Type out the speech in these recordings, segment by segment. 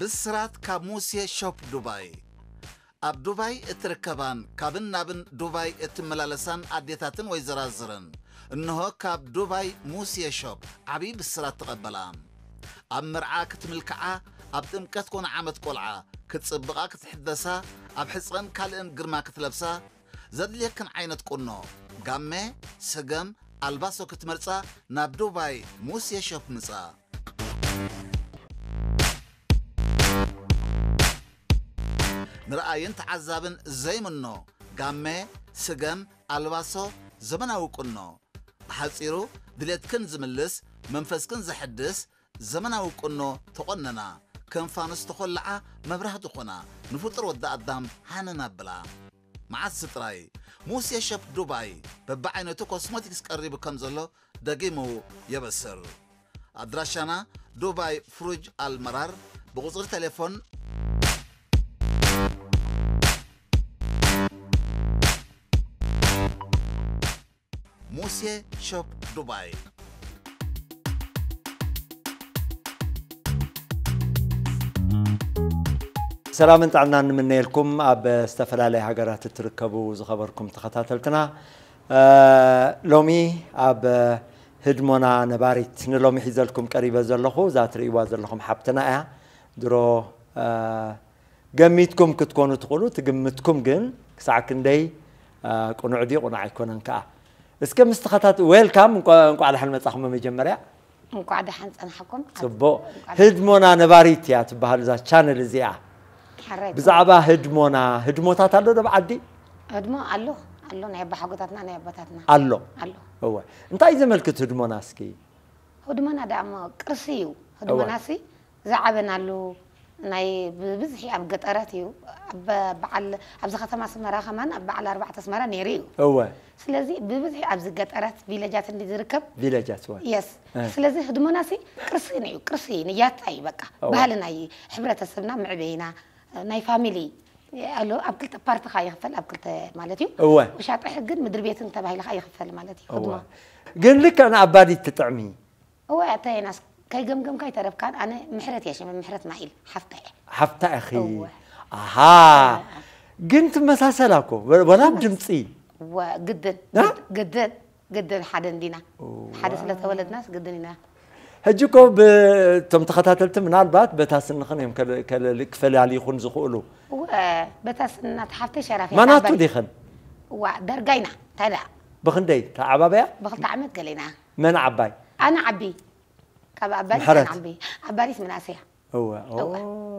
ብስራት ካብ ሙሴ ሾፕ ዱባይ ኣብ ዱባይ እትርከባን ካብን ናብን ዱባይ እትመላለሳን ኣዴታትን ወይ ዘራዝርን እንሆ ካብ ዱባይ ሙሴ ሾፕ ዓብዪ ብስራት ተቐበላ ኣብ ምርዓ ክትምልክዓ ኣብ ጥምቀት ኮነ ዓመት ቈልዓ ክትጽብቓ ክትሕደሳ ኣብ ሕፅን ካልእን ግርማ ክትለብሳ ዘድልየክን ዓይነት ቁኖ ጋሜ ስገም ኣልባሶ ክትመርጻ ናብ ዱባይ ሙሴ ሾፕ ምጻ ንረአይን ተዓዛብን ዘይምኖ ጋሜ ስገም ኣልባሶ ዘመናዊ ቁኖ ብሓፂሩ ድሌትክን ዝምልስ መንፈስክን ዘሐድስ ዘመናዊ ቁኖ ተቖነና ከም ፋኖስ ተኮልዓ መብራህቲ ኾና ንፍጡር ወዲ ኣዳም ሃነና ብላ መዓስ ስጥራይ ሙሴ ሸፍ ዱባይ በብዓይነቱ ኮስሞቲክስ ቀሪቡ ከም ዘሎ ደጊሙ የበስር ኣድራሻና ዱባይ ፍሩጅ ኣልመራር ብቕፅሪ ቴሌፎን موسيا شوب دبي ሰላምን ጣዕምና ንምነየልኩም ኣብ ዝተፈላለየ ሃገራት እትርከቡ ዝኸበርኩም ተኸታተልትና ሎሚ ኣብ ህድሞና ነባሪት ንሎሚ ሒዘልኩም ቀሪበ ዘለኹ እዛ ትርእይዋ ዘለኹም ሓብትና እያ ድሮ ገሚትኩም ክትኮኑ ትኽእሉ ትግምትኩም ግን ክሳዕ ክንደይ ቁኑዕ ድዩ ቁኑዕ ኣይኮነን ከዓ እስከ ምስትኸታት ዌልካም እንቋዕ ድሓን መፃኹም መጀመርያ እንቋዕ ድሓን ፀናሕኩም ፅቡቕ ህድሞና ነባሪት እያ ትበሃል እዛ ቻነል እዚኣ ብዛዕባ ህድሞና ህድሞታት ኣሎ ዶ ብዓዲ ህድሞ ኣሎ ኣሎ ናይ ኣባ ሓጎታትና ናይ ኣቦታትና ኣሎ ኣሎ እወ እንታይ ዘመልክት ህድሞና እስኪ ህድሞና ዳ ቅርሲ እዩ ህድሞና ሲ ዝዓበናሉ ናይ ብብዝሒ ኣብ ገጠራት እዩ በዓል ኣብዚ ከተማ ኣስመራ ከማን ኣብ በዓል ኣርባዕተ ኣስመራ ነይሩ እዩ እወ ስለዚ ብብዝሒ ኣብዚ ገጠራት ቪለጃት እንዲ ዝርከብ ቪለጃት የስ ስለዚ ህድሞናሲ ቅርሲ እዩ ቅርሲ ንያታ እዩ በቃ ባህልና ሕብረተሰብና ምዕበይና ናይ ፋሚሊ ኣሎ ኣብ ክልተ ፓርቲ ካ ይኽፈል ኣብ ክልተ ማለት እዩ እወ ውሻጣ ሕግን ምድር ቤትን ተባሂልካ ይኽፈል ማለት እዩ ህድሞ ግን ልክ ንኣባዲት ትጥዕሚ እወ ኣታየናስ ከይገምገምካ ይተረብካን ኣነ ምሕረት እየ ሽመ ምሕረት ማኢል ሓፍታ እየ ሓፍታ እኺ ኣሃ ግን ትመሳሰላኮ ወላ ድምፂ وجدا جدا جدا حدا دينا حدا سنة تولد ناس جدا لينا هجيكو بتم تخطاتلت من البات بتاسن خن يم كل كل الكفل علي يخون زخولو و بتاسن تحفت شرف ما ناتو دي خن و درجينا تلا بخندي تاع بيا بخلت عمد كلينا من عباي انا عبي كاب عبي عبي عباريس من اسيا هو هو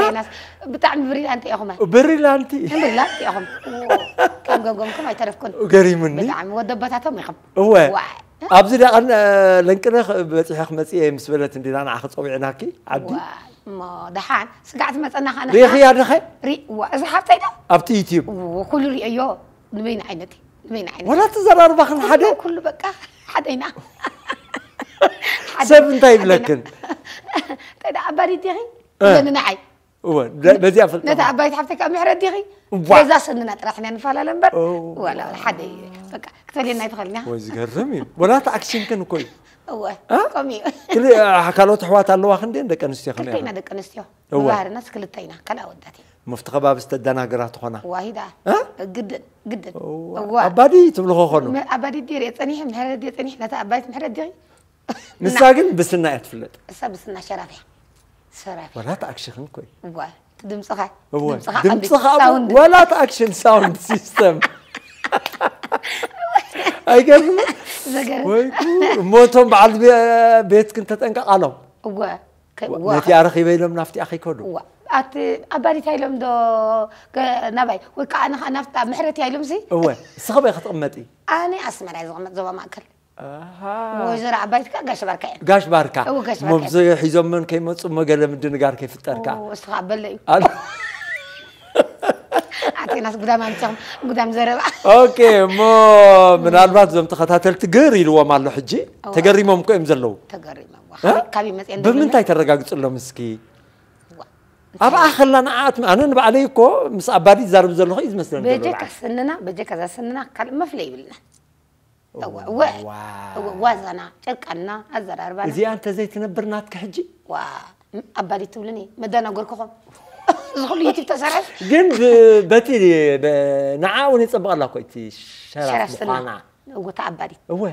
كايناس بتعمل بريلانتي يا هم بريلانتي بريلانتي يا هم كم قم قم كم اعترف كن قريمني بتعمل ودبتها ما يخب هو أبزي ده أنا لنكنا بتحق مسيح مسؤولة دينا عخد صوي عناكي عبدي ما دحان سقعت ما تنا أنا ريحي يا ريحي ري وأزحبت أنا أبتي يوتيوب وكل ري أيوه نبين عينتي نبين عينتي ولا تزرار بخن حدا كل بقى حدينا سبن طيب لكن تدا أباري تيغي لأن آه. نعي نزي أفل نتا أباي تحبتك أمي حرد ديغي وزا سنة نترحنا نفعل لنبر ولا حد فكا كتالي ناي تغلنا ويز قرمي ولا تأكسين كنو كوي أوه كمي كلي حكالو آه، تحوات اللو أخن دين دك أنستي خلنا كلتينا دك أنستي أوه وهر الناس كلتينا كلا وداتي مفتقة باب استدانا قرات خونا واهيدا أه جدا جدا أوه أبادي تبلغو خونو أبادي ديري تانيح من حرد ديري تانيح نتا أباي تنحرد ديغي نساقن بسنا يتفلت سرافي ولا تاكشن كوي وا تدم صخا تدم صخا ولا تاكشن ساوند سيستم اي قبل وي موتهم بعد بيت كنت تنقع علو وا وا نتي ارخي نفتي اخي كله وا ات اباري تايلوم دو نباي وكان انا نفتا محرتي تايلوم زي وا سخبي خطمتي انا اسمر زوما ወይዘሮ ዓባይት ከ ጋሽ ባርካ እያ ጋሽ ባርካ መብዘዮ ሒዞም መን ከይመፁ መገለ ምድንጋር ከይፍጠርካ እስኻ ኣበለ እዩ ኣቴናስ ጉዳም ኣምፅኹም ጉዳም ዘረባ ኦኬ እሞ ምናልባት እዞም ተኸታተልቲ ግር ኢልዎም ኣሎ ሕጂ ተገሪሞም ኮ እዮም ዘለዉ ብምንታይ ተረጋግፅሎም እስኪ ኣብ ኣኸላ ንዓኣት ኣነ ንባዕለይ እኮ ምስ ኣባዲ ዛርብ ዘለኹ እዩ ዝመስለኒ በጀካ ስንና በጀካ ዛስንና ካልእ መፍለ ይብልና وح وزنا شركنا أزر أربعة إذا أنت زي تنبر ناتك حجي وا أبالي تولني مدانا أقولكم زغلي تبتسرش جنب بتي نعاون يتصبغ الله كويتي شرف سنة وتعبالي هو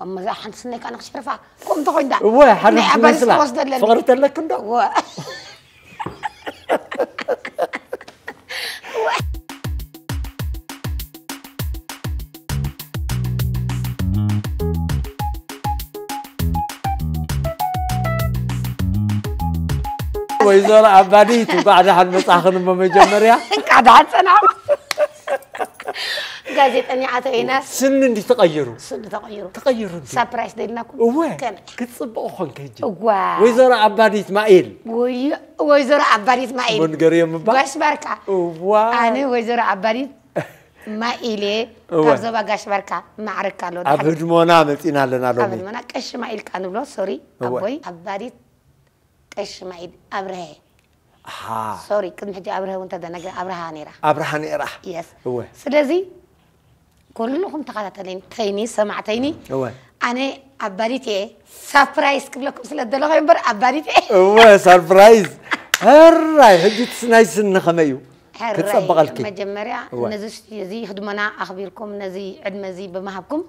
وما زا حنسنك أنا شرفة قوم تقول ده هو فقرت لك ده ويزور عبانيت وقعد احد مصاخن من مجمريا قعد احد سنع قازيت اني عاد اي ناس سن اللي تغيروا سن تغيروا تغيروا سبرايز ديناكم وين كنت صب اخن كيجي ويزور عبانيت مائل وي ويزور عبانيت مائل من قريه من بعد باش بركه وا انا ويزور عبانيت ما إلي كارزو بغاش بركة معركة لو أبد مونا متين هلنا لومي أبد مونا كش ما إل كانو بلو سوري أبوي أبداريت قش قشمايد أبره ها سوري كنت حجي أبره وأنت ده دنقل أبره هانيرا أبره هانيرا يس هو سلازي كلهم تقاتلين تيني سمعتيني هو أنا أباريتي سبرايز كبلكم سلادلو غيمبر أباريتي إيه؟ هو سبرايز هراي حجي تسنايس خميو كتصبغ لك مجمريا نزي خدمنا أخبركم نزي عدمزي بمهبكم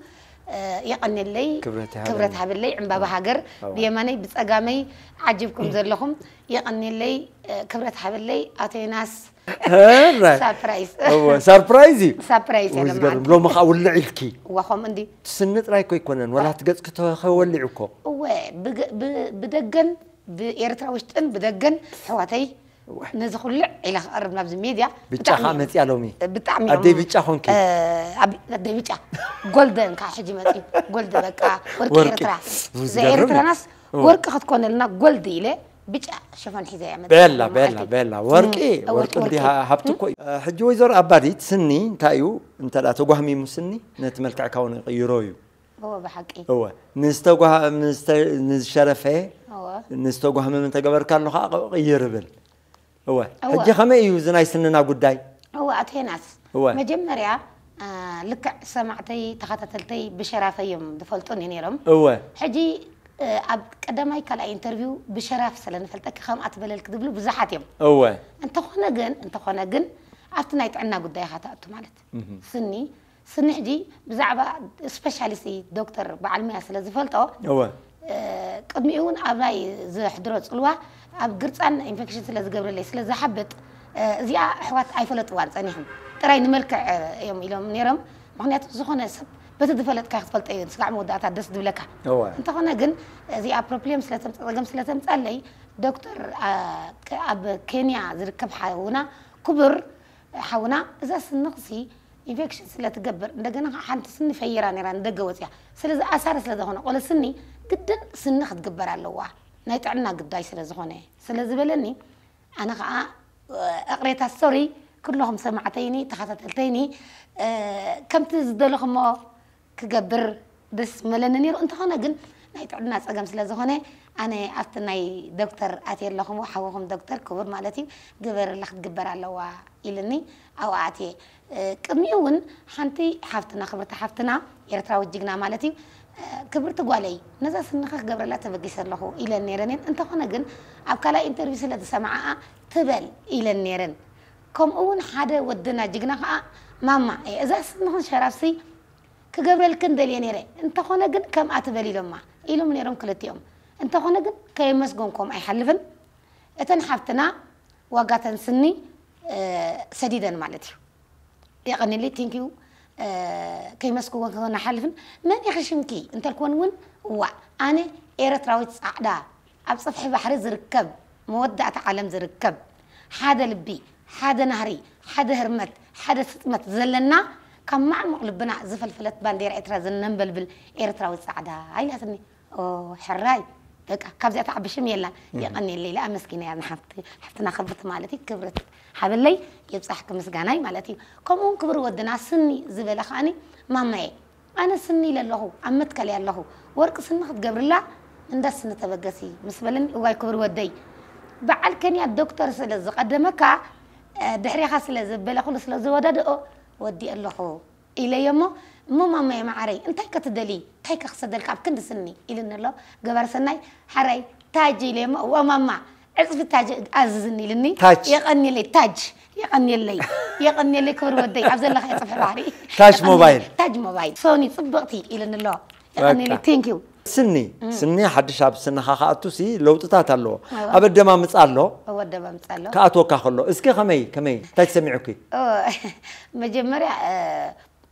آه، يقنلي كبرت هابلي عمباب نعم. هاجر بيماني بتسقامي عجبكم زلهم يقنلي آه، كبرت هابلي ناس سابرايز هو سابرايزي سابرايز يا لما لو ما ولعلكي وخم عندي تسنت رايك يكونن ولا تقص كتوخ ولعكم هو بدقن بإيرترا وشتن بدقن حواتي ነዚ ኩሉ ዒላ ክቐርብ ናብዚ ሚድያ ብጫኻ መፅያ ሎሚ ብጣዕሚ ኣደይ ብጫ ኮንኪ ኣደይ ብጫ ጎልደን ከዓ ሕጂ መፅዩ ጎልዲ በቃ ወርቂ ኤርትራ እዚ ኤርትራናስ ወርቂ ክትኮን ኣለና ጎልዲ ኢለ ብጫ ሸፈን ሒዘ እያ በላ በላ በላ ወርቂ ወርቂ እንዲ ሃብቲ እኮ እዩ ሕጂ ወይዘሮ ኣባዲት ስኒ እንታይ እዩ እንተ ተጓህሚሙ ስኒ ነቲ መልክዕካ እውን ይቕይሮ እዩ هو بحقي هو نستوقع نستشرفه نستوقع من تقبر كان له غير بل هو حجي خمي يوزن اي سننا قداي هو اتي ناس هو مجمريا آه لك سمعتي تخاتلتي بشرافيهم دفلطوني نيرم هو حجي آه، اب قدماي كلا انترفيو بشرف سلن فلتك خام اتبلل كدبلو بزحات يوم هو انت خونا جن انت خونا جن افتناي تعنا قداي خاتاتو مالت سني سني حجي بزعبا سبيشاليستي دكتور بعلمي سلا زفلتو هو آه، قدمي اون ابناي زحدرو صلوه ኣብ ግርፃን ኢንፌክሽን ስለ ዝገብረለይ ስለ ዝሓብጥ እዚኣ ኣሕዋት ኣይፈለጥዋን ፀኒሖም ጥራይ ንመልክዕ እዮም ኢሎም ነይሮም ምክንያቱ ዝኾነ ሰብ በቲ ዝፈለጥካ ክትፈልጠ እዩ ስጋዕ መወዳእታ ደስ ዝብለካ እንተኾነ ግን እዚኣ ፕሮብሌም ስለፀገም ስለተምፀለይ ዶክተር ኣብ ኬንያ ዝርከብ ሓውና ክቡር ሓውና እዛ ስንኽሲ ኢንፌክሽን ስለትገብር እንደገና ሓንቲ ስኒ ፈይራ ነራ ንደገ ወፅያ ስለዚ ኣሳረ ስለዝኾነ ቆለ ስኒ ግድን ስኒ ክትግበር ኣለዋ نيت عنا قداي سلا زغوني سلا زبلني أنا غا أقريت السوري كلهم سمعتيني تخاتلتيني أه كم تزدلهم كقبر بس ملنني رو انتخانا قن نايت عدنا سأقام سلا زغوني أنا أفتناي دكتور أتي لهم وحاوهم دكتور كبر مالتي قبر لك تقبر على هو إلني أو أتي أه كميون حنتي حافتنا خبرت حافتنا يرتراو الجيقنا مالتي أه ክብርቲ ጓለይ ነዛ ስንኸ ክገብረላ ተበጊሰ ኣለኹ ኢለን ነይረንን እንተኾነ ግን ኣብ ካልኣይ ኢንተርቪው ስለ ዝሰማዓኣ ትበል ኢለን ነይረን ከምኡ እውን ሓደ ወድና ጅግና ከዓ ማማ እዛ ስንኹን ሸራፍሲ ክገብረልክን ደልየ ነይረ እንተኾነ ግን ከምኣ ትበል ኢሎማ ኢሎም ነይሮም ክልቲኦም እንተኾነ ግን ከየመስጎንኩም ኣይሓልፍን እተን ሓፍትና ዋጋተን ስኒ ሰዲደን ማለት እዩ የቐኒለይ ቴንኪዩ آه، كيمسكو كنا حلفن من يخشم كي انت الكون ون و انا ايرتراوي تصعدا اب صفح بحر زركب مودعة عالم زركب حدا لبي حدا نهري حدا هرمت حدا ستمت زلنا كان مع مقلبنا زفل فلت باندير اترا زنن بلبل ايرتراوي تصعدا هاي لهتني او حراي كابزي تاع بشم يلا يقني لي لا مسكينه يا حفتي حفتنا خربت مالتي كبرت حبلي يبصحك مسغاناي مالتي كومون كبر ودنا سني زبل خاني مامي انا سني لله عمتك لي الله ورق سنخ تقبر لا عند سن تبغسي مسبلن واي كبر ودي بعل كان يا دكتور سلا زقدمك دحري خاص لزبل خلص لزودد ودي الله الى يمه مو ما ما عري انتي كتدلي تاي كخصد الكعب كند سني إلى نلا جبر سني حري تاجي لي ما وما ما عزف تاج عززني لني تاج يقني لي تاج يقني لي يقني لي كبر ودي عبد الله خيط في بحري تاج موبايل تاج موبايل سوني صبغتي إلى نلا يقني لي ثانك يو سني سني حد شاب سن خا خاتو سي لو تتات الله أبد دما مسأل له هو دما مسأل له كاتو كخلو إسكي خمي كمي تاج سمعوكي مجمع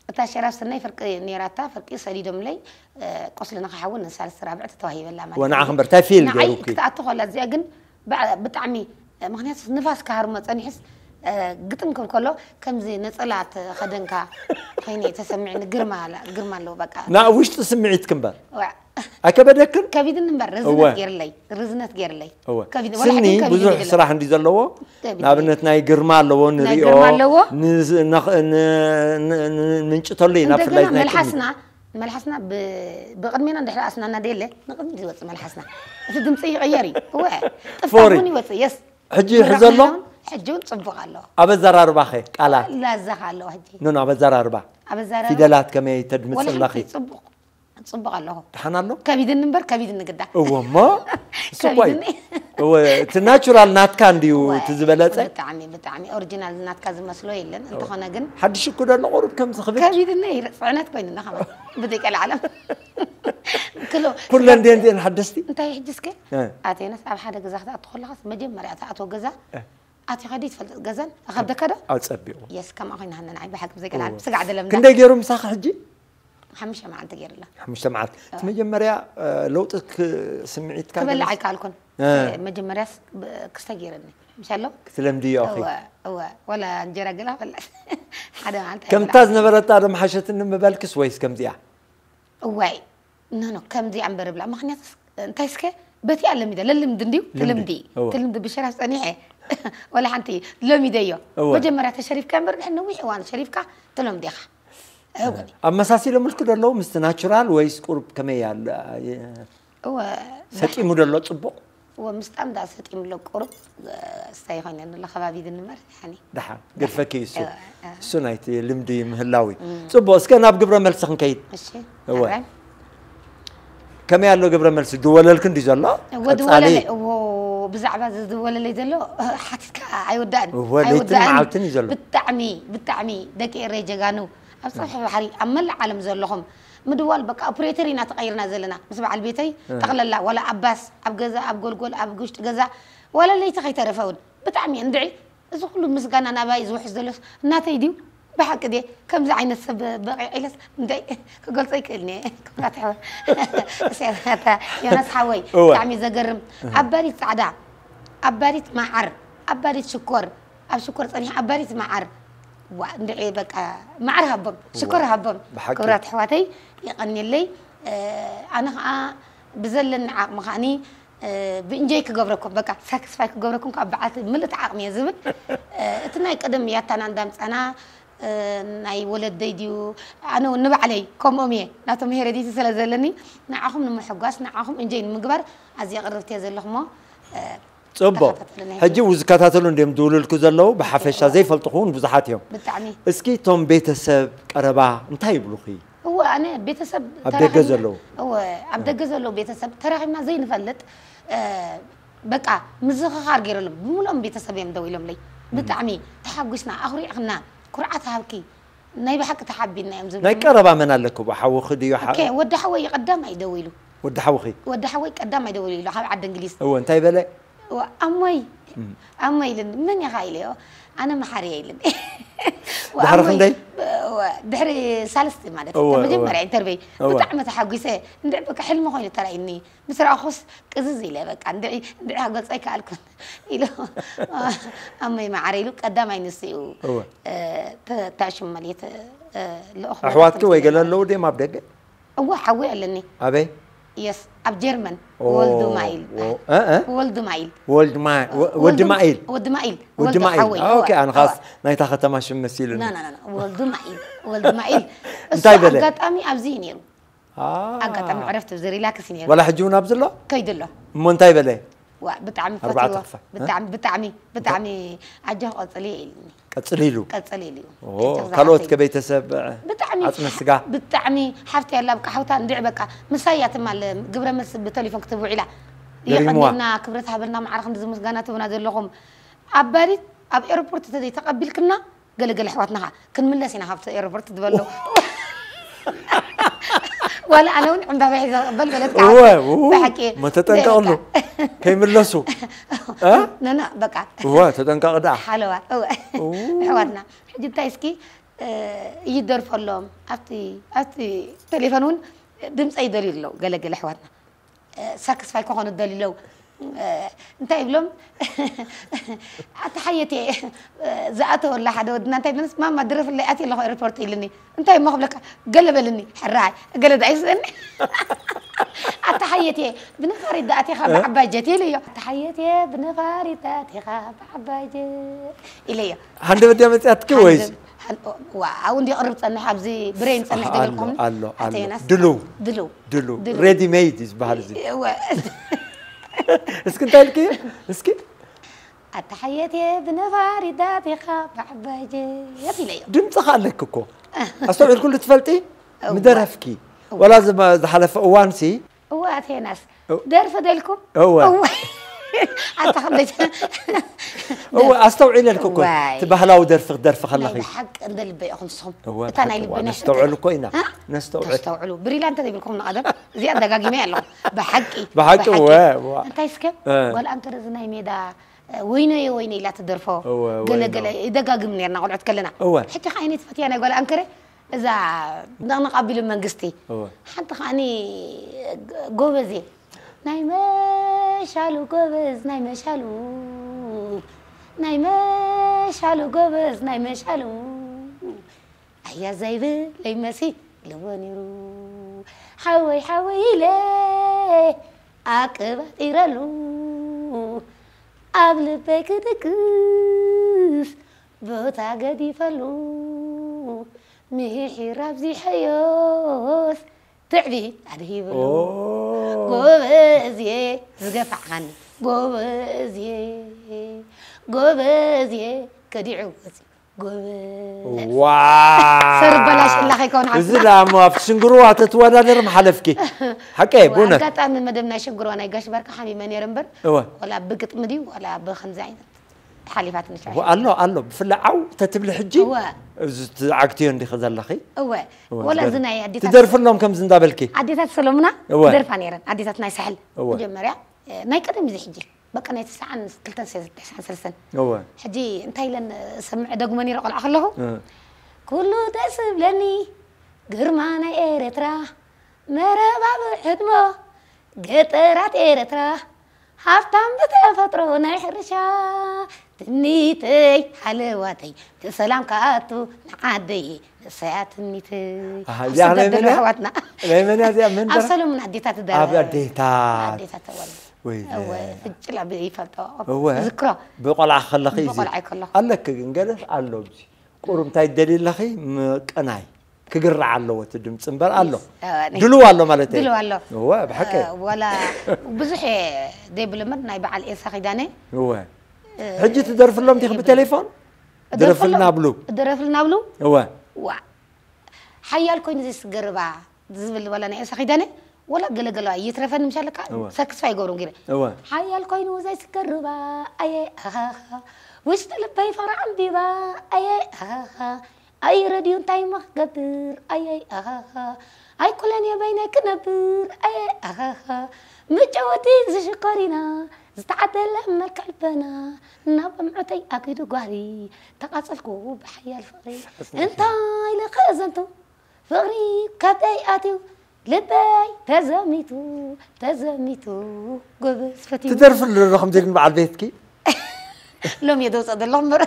أتا شراب سنة فرق نيراتا فرق سريد ملي قصلي نخ حاول نسال السرابع تتوهي ولا ما وانا عم برتافيل نعي كتا أتوه ولا زيقن بعد بتعمي مغنيات نفاس كهرمت أنا حس قطم كم كله كم زي نسألات خدنك هيني تسمعين قرمة على قرمة لو بقى نا وش تسمعيت كم بقى أكبدك كبيد النمبر رزنت غير لي رزنت غير لي هو كبيد سني بزوج صراحة نزل لو نابنت ناي قرمة لو نريه نز نخ ن ن ننش تلي نفلاي ناي ملحسنا ملحسنا ب بقدمينا نحرا أسنانا ديلة نقدم زوج ملحسنا تدمسي غيري هو فوري يس حجي حزلو حجون صبغ الله أبزار أربعة كلا لا زغ الله حجي نون أبزار أربعة أبزار في دلات كم يتدمس الله صبغ صبغ الله تحنا له كبيد النمبر كبيد النقدة هو ما سوي هو تناتشورال نات كان ديو تزبلات بتعمي بتعمي أوريجينال نات كاز مسلو يلن أنت خنا جن حد شو كده الغرب كم سخبي كبيد النير فعنات كبيد النخمة بديك العالم كلهم دين دين حدستي انت يحجزك؟ اعطينا سبع حاجه جزاك ادخل خلاص مجمع اعطوا جزاك ኣትዩ ኸ ይትፈልጥ ገዛን ኣኸብደካ ዶ ኣፀቢቑ የስ ከምኡ ኮይና ንናይ ብሓቂ ዘገላ ብስጋዕ ደለምዳ ክንደይ ገይሩ ምሳኺ ሕጂ ሓሙሽተ መዓልቲ ገይሩላ ሓሙሽተ መዓልቲ እቲ መጀመርያ ለውጢ ስምዒትካ ክበልዕ ኣይከኣልኩን መጀመርያስ ክስተ ገይረኒ ምሻሎ ክትለምዲ ዮ ወላ እንጀራ ገላ በላዕ ሓደ መዓልቲ ከምታ ዝነበረታ ዶ መሓሸትኒ ምበልክስ ወይስ ከምዚኣ እዋይ ኖኖ ከምዚኣ እምበር ብላ ምክንያት እንታይ ስከ በቲ ኣለሚደ ለልምዲ እንድዩ ትልምዲ ትልምዲ ብሸራፍ ፀኒሐ ولا حنتي لومي ديو وجه مرات شريف كامبر نحن ويحي وانا شريف كا تلوم ديخ أب أه. مساسي لو ملك دلو مست ناتشورال ويس قرب كما يال آه، هو سكي مدلو صبو هو مستام دا سكي مدلو قرب استيغن انه لا خبابي دن مر يعني دحا قرفكي سو أه، سونايتي لمدي مهلاوي صبو اسكن اب قبره ملسخن كيد ماشي هو كما يالو قبره ملس دوللكن ديزلا ودولل بزعبة ولا اللي دلو حتك عيودان عيودان عاوتني زلو بتعمي بتعمي دك إيري جانو أبصح بحري أما العالم زلهم مدوال بك أوبريتورين أتغيرنا زلنا بس على بيتي آه. تغلى ولا أباس أب جزا أب جول جول أب جوشت جزا ولا اللي تخي ترفون بتعمي ندعي زخلو مسجنا نبايز وحزلوس ناتي ديو بحق دي كم زعين سب بقي إلس مدي كقول سيكلني كقولت حوا سيادة يونس حوي تعمي زقرم أباري سعدا أباري معر أباري شكر أب شكر صني أباري معر وندعي بقى معر هبم شكر هبم كورات حواتي يقني لي آه، أنا بزلن مخاني ብእንጀይ ክገብረኩም በቃ ሳክስፋይ ክገብረኩም ካብ በዓልቲ ምልጥ عقمي زبل ዝብል آه، قدم يا ቀደም እያታና እንዳምፀና ناي ولد ديديو انا ونب علي كوم امي ناتم هي رديت سلا زلني نعاهم نمحقاش نعاهم انجين مقبر ازي قربت يا زلهم صبا هجي وزكاتاتلو ندم دولل كزلو بحفشا أيوة. زي فلطخون بزحات يوم بتعني اسكي توم بيتسب قربا انتي بلوخي هو انا بيتسب عبد غزلو هو عبد غزلو أيوة. بيتسب ترحمنا زي نفلت أه، بقى مزخخار غير لهم مولهم بيتسب يمدوي لهم لي بتعني تحقشنا اخري اخنا كرعت هالكي ناي بحق تحبينا يا مزبل ناي كربا من لكم حوخدي يح حق ود حوي يقدم قدام يدويلو ود حوخي ود حوي قدام يدويلو حاب عد انجليزي هو انت بلا امي امي من يا خايله انا محاريلن وعمري بحري سالستي معناتها مجمر عين تربي قطع ما سه ندعي بك حلم خوي ترى اني مثل أخص خص قززي لبك عندي ندعي حقك سايك الكن الى امي ما عريلو قدام عين سي آه، تعشم مليت الأخوات آه، كوي ويقال لو دي ما بدك هو حوي لني ابي يس ab German. Oh. Woldemail. أه أه؟ اه اه اه اه اه أوكي أنا خلاص اه اه تماش اه لا لا لا اه اه طيب اه اه أمي اه آه. اه أمي عرفت بزري اه اه ولا حجون اه كيد اه من طيب ليه؟ بتعمي أربعة أطفال بتعمي بتعمي بتعمي عجه قصليلي قصليلو قصليلي كالوت كبيت سبع بتعمي عطنا السقا بتعمي حفتي هلا بك حوتها ندع بك مسايات مال قبر مس بالتليفون كتبوا علا يقنينا كبرتها بلنا معرخ نزم مسقانات ونادر لهم أباري أب إيربورت تدي تقبل كنا قال قال حواتنا كن حفتي إيربورت تدبلو ولا انا بحب بلبلت بحكي متتنكا من لسو اه ها نانا بقى هو تتنكا قدا حلوة حوارنا حجي تايسكي يدرف فلوم افتي افتي تليفونون دمس اي دليل لو قال قال حوارنا آه، ساكسفاي كون دليل لو أه، نتايب لهم تحياتي زقته أه، ولا حدود نتايب لهم ما مدرف اللي اتي اللي هو ريبورتي لني نتايب ما قبلك قلب لني حراي قلب عيس لني تحياتي بنفاري داتي خاب عباجتي أه؟ لي تحياتي بنفاري داتي خاب عباجتي لي هل دي بدي امتي اتكويز وعندي قرب صنح حبزي برين صنح دي لكم الله الله دلو دلو دلو ريدي ميد بهرزي اسكت تالكي اسكت التحيات يا ابن داتي خاب حبايتي يا في ليا دمت خالك كو أصلا الكل تفلتي مدرفكي ولازم حلف وانسي واتي ناس دارفة دلكم هو هو استوعب الكوكو لكم تبهلا ودرفق درفق الله يخليك حق عند البي خمسهم طيب، أنا اللي بنا نستوعب كوينا نستوعب نستوعب بري لا انت بكم ادب زي دقاقي ميلو بحقي بحقي هو انت اسكب ولا آه. انت رزنا يميدا ويني ويني لا تدرفو قال قال دقاقي من أنا قلعت كلنا حتى خايني تفتي انا قال انكره اذا نقبل من قستي حتى خاني جوبزي آه، نایمش حالو گوز نایمش حالو نایمش حالو گوز نایمش حالو ایا زیبه لیمسی لوانی رو حوی حوی لی عقبت ایرالو ኣብ ልበይ ክድግፍ ቦታ ገዲፈሉ ምሕሒር ኣብዚሐዮስ تعبي أرهيب جوبز يه زقف عن جوبز يه كدي عوزي واو صار بلاش الله يكون عافية زلا ما فشنقروا تتوالا نرم حلفكي حكي بونا قطع من مدمنا شنقروا انا يقاش بركه حبي ما نرمبر ولا بقط مدي ولا بخنزعين تحالفات نشعر والله الله بفلعو تتبل حجي هو عقتي عندي خذ الله خي هو ولا زنا يدي تدرف لهم كم زندا بلكي عديتات سلمنا تدرف نيرن عديتات ناي سحل مجمريا آه، ناي قدم زي حجي بقى ناي تسعة كلتن سيز تسعة سلسن هو حجي انتي لن سمع دقمني رقل أخله اه. كله تسب لني قرمانا إيرترا مرابع بالحدمة قطرات إيرترا هافتم بتفترو ناي حرشا نيتي حلواتي سلام كاتو نعدي ساعات نيتي يعني من حواتنا من هذه من أصلا من عديتات الدار عديتات عديتات وي فجلا بيفلتو هو ذكرى بقلع خلخي بقلع خلخي قالك انقلف قالو بزي ቁሩም እንታይ ይደልይ ለኺ ምቀናይ ክግራዕ ኣለዎ على ድምፂ እምበር على ድልው ኣሎ ማለት እዩ ድልው هو بحكي آه، ولا ብዙሕ ዘይብሎ መድ ናይ الإنسان ኤሳ هو ሕጂ ትደርፍሎም ዲኹ ብቴሌፎን ድረፍልና ብሉ ድረፍልና ብሉ እወ ሓያል وا ዘይስገርባ ዝብል በላ ናይ ዕሳ زبل ولا قال قال يترفن مش لك ساكسفاي غير كده هاي الكوين وزي سكربا اي وش تلبي فرع با اي اي راديو تايم مخبر اي اي اي كلاني بينك نبر اي متجوتين زي شقارنا زعاد لما الكلبنا نبى معتي أكيد قهري تقاتلكو بحيا الفقري انت اللي خزنتو فقري كبتي أتيو لبي تزميتو تزميتو قبس فتيو تدرف الرقم ديك مع البيت كي لوم يدوس هذا العمر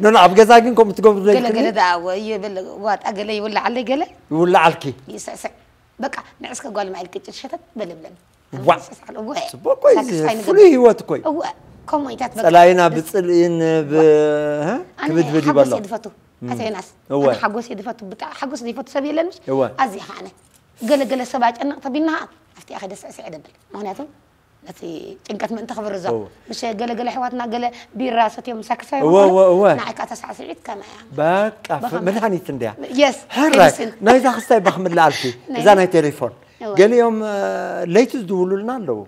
لا لا ابقى ساكن كنت تقوم قلت قلت قلت دعوة وات اقلي ولا علي قلت ولا عليكي يسع سع بقى نعسك قال معي الكتشتت بلبلب ፅቡቅ ቆይ ፍሉይ ሂወት ኮይ ፀላይና ብፅልኢን ክብድብድ ይበሎ ኣተናስ ሓጎስ ድፈቱ ብጣዕሚ ሓጎስ ዘይፈቱ ሰብ የለንሽ ኣዝዩ ከዓነ ገለገለ ሰብ ኣጨነቕ ተቢልና ኣብቲ ኣኸ ደስዕስዕ ደብል ምክንያቱ ነቲ ጭንቀት ምእንቲ ክብርዞ ምሽ ገለገለ ኣሕዋትና ገለ ቢራ ሰትዮም ሳክሳ ንዓይካ ተሳዕስዒት ከመያ በቃ መድሓኒት እንድያ የስ ናይ ዛ ክስታይ ባክምላኣልቲ እዛ ናይ ቴሌፎን قال يوم آه، ليت تدولوا لنا له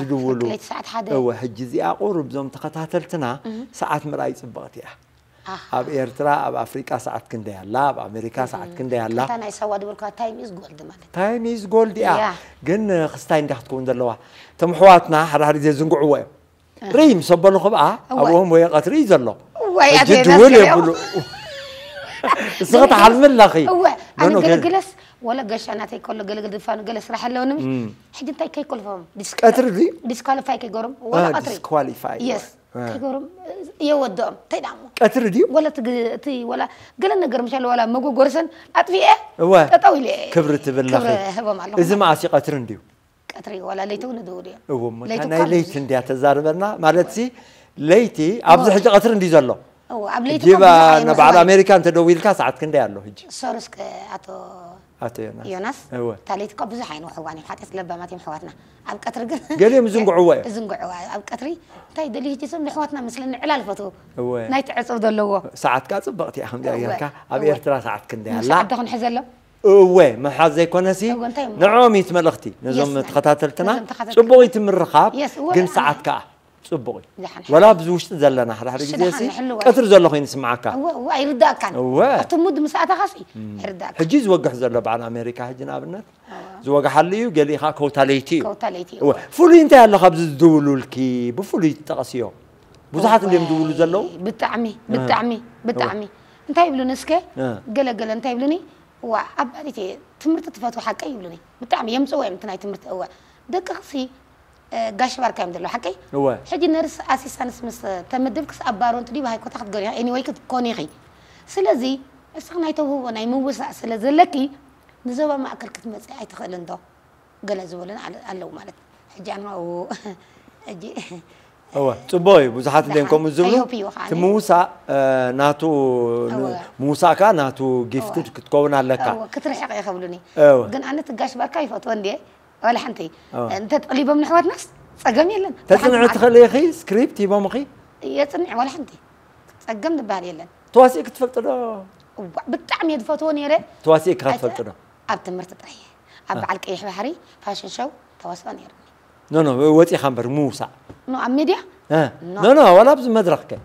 زدولوا ليت ساعات حدا هو حجزي اقرب زوم تقاتلتنا ساعات مراي صبغتي آه. اب ايرترا اب افريكا ساعات كندا لا اب امريكا ساعات كندا لا انا يسواد بركا تايم از جولد مالك تايم از جولد يا كن خستاي ندخ تكون دلوا تمحواتنا حر حر زي زنقعو آه. ريم صبلو خبا ابوهم ويا قتري زلو ويا دولي يقولوا صغط حلم الاخي هو انا قلت ولا قش أنا تي كل قل قل فان قل صراحة لو نمش حد أنت كي كل فهم أتر دي ديسكواليفاي كي قرم ولا أتر ديسكواليفاي يس كي قرم يودهم تي دعمو أتر دي ولا تق تي ولا قل أنا قرم شال ولا مجو قرسن أطفي إيه وا أطولي كبرت بالله هبا معلوم إذا ما عسي أتر دي أتر ولا ليتو ندوري هو أنا ليت ندي أتزار برنا مالتي ليتي أبز حاجة أتر دي زلوا أو أبليتو جيبا نبعد أيوة. أمريكا أنت دويل كاس عاد كندي الله هج صارسك أتو يونس أيوة. تاليت كبز حين وحواني حتى سلبا ما تيم حواتنا أب كتر قل يوم زنق تاي دليه جسم حواتنا على الفتو هو نايت عصب دلوا ساعات كاتس بقتي أهم ده يركا أب يرترى ساعات كندي لا عبد خن حزل له شو بغيت من الرقاب قل ساعات كا صبغي ولا بزوجت زلنا حرا حرا جزيسي قتر زلو خين سمعك و يرد كان اتو مد مساعده خاصي يرد كان حجي زوقح زلو بعد امريكا حجنا بنات زوقح حليو قال لي خا كوتاليتي كوتاليتي فولي انت على خبز دولو الكي بفولي تقسيو بزحات اللي مدولو زلو بتعمي بتعمي بتعمي انت يبلو نسكه قال قال انت يبلوني و اباديتي تمرت تفاتو حقا يبلوني بتعمي يمسو يمتناي تمرت هو دقق سي gash baan ka imdilo xakay xajin nars asisanis mis tamadibkas abaaron tadi baa ku taxad goriya anyway ka kooniqi ስለዚ እስኽናይ ተውህቦ ናይ ምውሳእ ስለ ዘለኪ ንዞባ ማእከል ክትመፅእ ኣይትኽእልን ዶ ገለ ዝበለን ኣለው ማለት ሕጂ ኣነ ሕጂ እወ ፅቡቅ እዩ ብዙሓት እንደም ከምኡ ዝብሉ እቲ ምውሳእ ናቱ ምውሳእካ ናቱ ጊፍቲ ክትከውን ኣለካ ክትርሕቕ እየ ከብሉኒ ግን ኣነ ትጋሽ ባርካ ይፈትወን ድየ ولا حنتي آه. انت تقلي من حوات نفس تقم يلا تتنع تخلي اخي سكريبت يبا مخي يا تنع ولا حنتي تقم دبال يلا تواسيك تفلتر بالطعم يدفتوني يلا تواسيك خاف فلتر اب تمرت طري اب آه. عالك اي بحري فاشن شو تواسوني نو نو واتي خمبر موسى نو اميديا آه. ميديا نو نو ولا بز مدرخك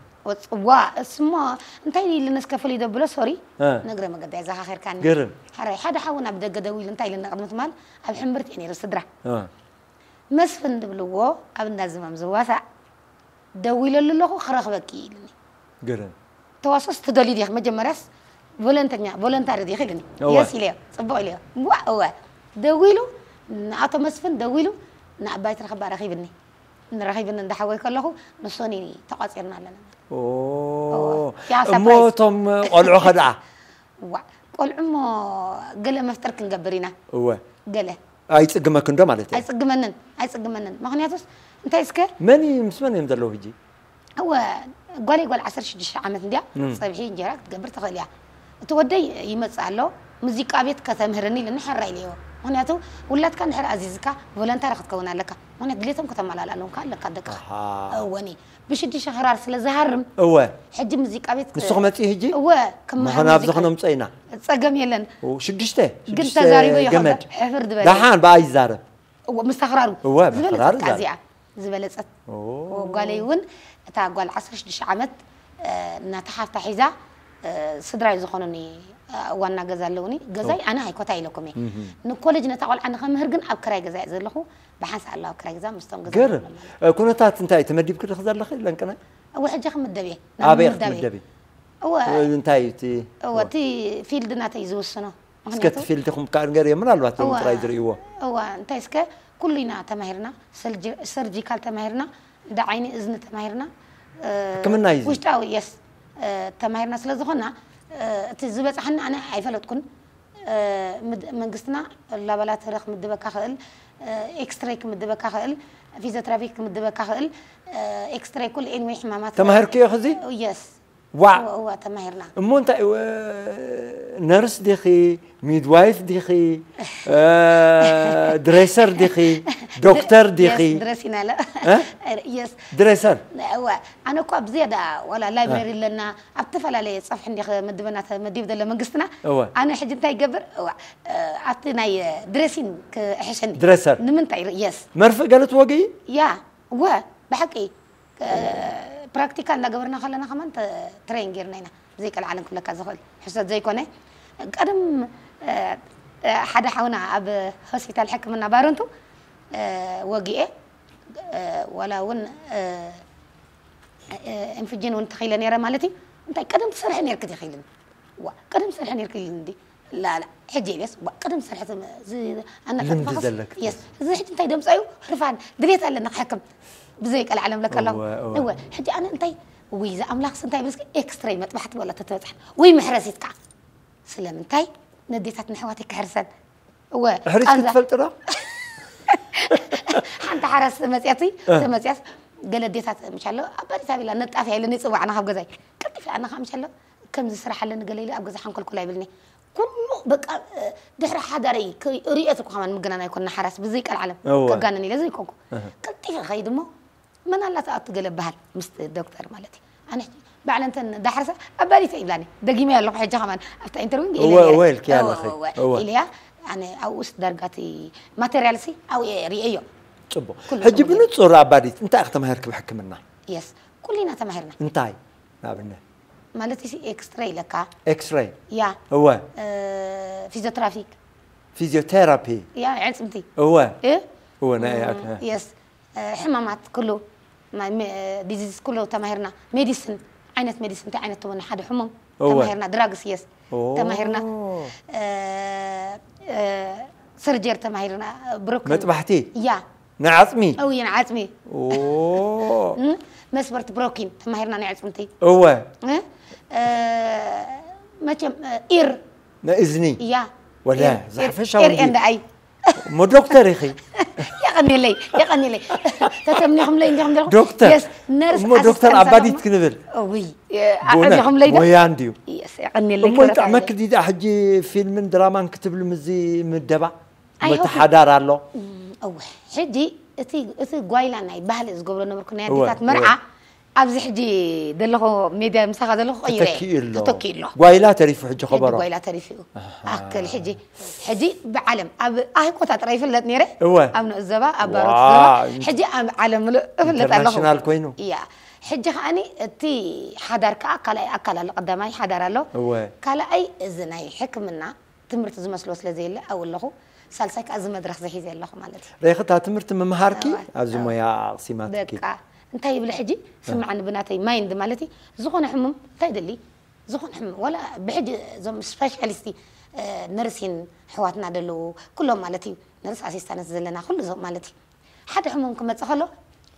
وا اسمه انتي اللي نسكفلي دبلة سوري آه. نقرأ ما قد إذا آخر كان قرم هري حدا حاول نبدأ قدويل انتي اللي نقدم ثمان الحين برت يعني رصد راه نصف دبلو أبن نازم مزوا سا دويل اللي له خرخ وكيل قرم تواصل تدلي ديخ مجمع راس فولنتاريا فولنتاري ديخ لني يسي ليه صبوا ليه وا وا دويلو نعطى مصف دويلو نعبايت رخبار رخيبني نرخيبني ندحوي كله نصوني تقاطعنا لنا اوه موتم قلعو خدعه ቆልዑ እሞ ገለ መፍጠር ክንገብር ኢና እወ ገለ ኣይፅግመክን ዶ ማለት እዩ ኣይፅግመንን ኣይፅግመንን ምክንያቱስ እንታይ እስከ መን ምስ መን እዮም ዘለዉ ሕጂ እወ ጓለይ ጓል 16 ዓመት እንዲያ ፀብሒ እንጀራ ክትገብር ትኽእል እያ እቲ ወደይ ይመፅእ ኣሎ ሙዚቃ ቤት ከተምህርኒ ኢለኒ ሕራ ኢለዮ مونياتو ولات كان حر عزيزك فولنتا راح تكون لك مونيا دليتهم كتم على لون كان لك دك اواني بشدي شهر ارس لزهرم هو حجي مزيكا بيت نسخ متي حجي هو كم حنا نسخنا مصينا صقم يلن وشدشته قلت زاري ويخد حفر دبل دحان باي زار هو مستغرر هو مستغرر زار زبلت او قاليون تاع قال 16 عمت نتحف تحيزه صدراي زخونني وانا غزالوني غزاي انا هاي كوتاي لكمي نو كوليج نتاول انا خمهر كن اب كراي غزاي زلهو بحس الله كراي غزا مستم غزا غير كونتا تنتاي تمديب كد خزر لخي لنكنا واحد جا خمدبي ابي خمدبي هو انتاي تي هو تي فيلد ناتاي زوسنا سكت فيلد خم كان غير من الوقت تراي دريو هو انتاي سكا كلنا تماهرنا سيرجيكال تماهرنا دعيني اذن تماهرنا كم نايز وشتاوي يس تماهرنا سلازخنا تزبطحنا انا عيفلتكن منغستنا لابلات رخ مدبك خل اكستريك مدبك خل فيزا ترافيك مدبك خل اكستريك كل ان حمامات تمهرك يا خزي يس وا هو تمهرنا مونتا نرس دخي ميدوايف دخي دريسر دخي دكتور دقي درسنا لا يس درسن انا كو بزياده ولا لا آه. لايبراري لنا ابتفل عليه صفح عندي مدبنات مديب دلا منقصنا انا حجنتا يقبر آه، اعطينا آه، درسين حشني درسن نمنتاي يس مرف قالت وقي يا و بحقي براكتيكال قبرنا خلنا خمان ترين جيرنا زي العالم كله كذا خل حسد زي كونه قدم حدا حونا اب هوسبيتال حكمنا النبارنتو وقئ ولا ون انفجين ون تخيل نيرا مالتي انت كدم سرح نير كدي خيل و كدم سرح نير كدي دي لا لا حجي يس كدم سرح زي انا كفخ يس زي حتى انت دم سايو رفان دريت على انك حكم بزيك العالم لك الله هو حجي انا انت ويزا املاخ سنتاي بس اكستريم مطبحت ولا تتوضح وي محرزيت كاع سلام انت نديتات نحواتك حرسان هو حرسك تفلترا حتى حرس مسياتي مسياس قال ديتا مش الله ابي تابي لنا طافي لنا صوع انا حب غزاي قلت في انا مش الله كم زسرح لنا قال لي ابو غزاي حنكل كل عيبلني كل بقى دحر حضري رؤيتك كم من جنان يكون حرس بزيك العالم كغانني لازم يكون قلت في غيد مو من الله تعطى قلب بحر مست دكتور مالتي انا بعد انت دحرسه ابالي تايلاني دقيمه لو حجه كمان افتح انترفيو ويلك يا اخي ويلك أنا أو أس درجاتي ماتيريالسي أو رئيو تبو هجيب نتصور عبادي أنت أختم هيرك بحكم لنا يس كلنا تمهرنا أنتاي ما بنا مالتي سي إكس راي لك إكس راي يا هو أه... فيزيوترافيك فيزيوثيرابي يا عين يعني سمتي هو إيه هو نا ياك يس أه حمامات كله ما م... ديزيز آه، كله تمهرنا ميديسن عينة ميديسن تاع عينة تمهرنا حد حمم تمهرنا دراجس يس تمهرنا سرجر تمايلنا هيرنا بروك متبحتي يا نعصمي أو ينعصمي أوه مسبرت بروكين تمايلنا نعصمتي هو ها آه، ما كم آه، إير نا اذني يا ولا زحفش إير إند أي مو دكتور يا يغني يا يغني لي تتمنيهم لي نيهم لي دكتور يس نرس ما دكتور عبادي تكنبل وي عباديهم لي ويانديو يس يغني لي ما انت عمك دي حجي فيلم دراما نكتب لمزي مدبا أيوة. متحدار الله أمم، اوه حدي اتي اتي قايلا ناي بهل زغبرو نبركنا يا يعني مرعى أبز حجي دلخو ميدا مسخة دلخو خيري تتكيلو تتكيلو وايلا تريفو حجي خبرو وايلا تريفو أكل حجي حجي بعلم أب أهي كوتا تري فلت نيري هو أب نؤزبا أب روتزبا حجي أب علم فلت ألخو انترناشنال كوينو إيا حجي خاني تي حدار كا أقل أي أقل القدماي حدار له هو قال أي إذن أي حكمنا تمرت زمس لوس لزيلة أو اللخو سالسايك أزمد رخزي حيزي اللخو مالتي ريخة تمرت ممهاركي أزمو انتي بالحجي سمع عن بناتي ما يندم مالتي زخون حمم تايد لي زخون حمم ولا بحج زم سبيشاليستي نرسين حواتنا دلو كلهم مالتي نرس اسيستانس زلنا كل زم مالتي حد حمم كم تخلو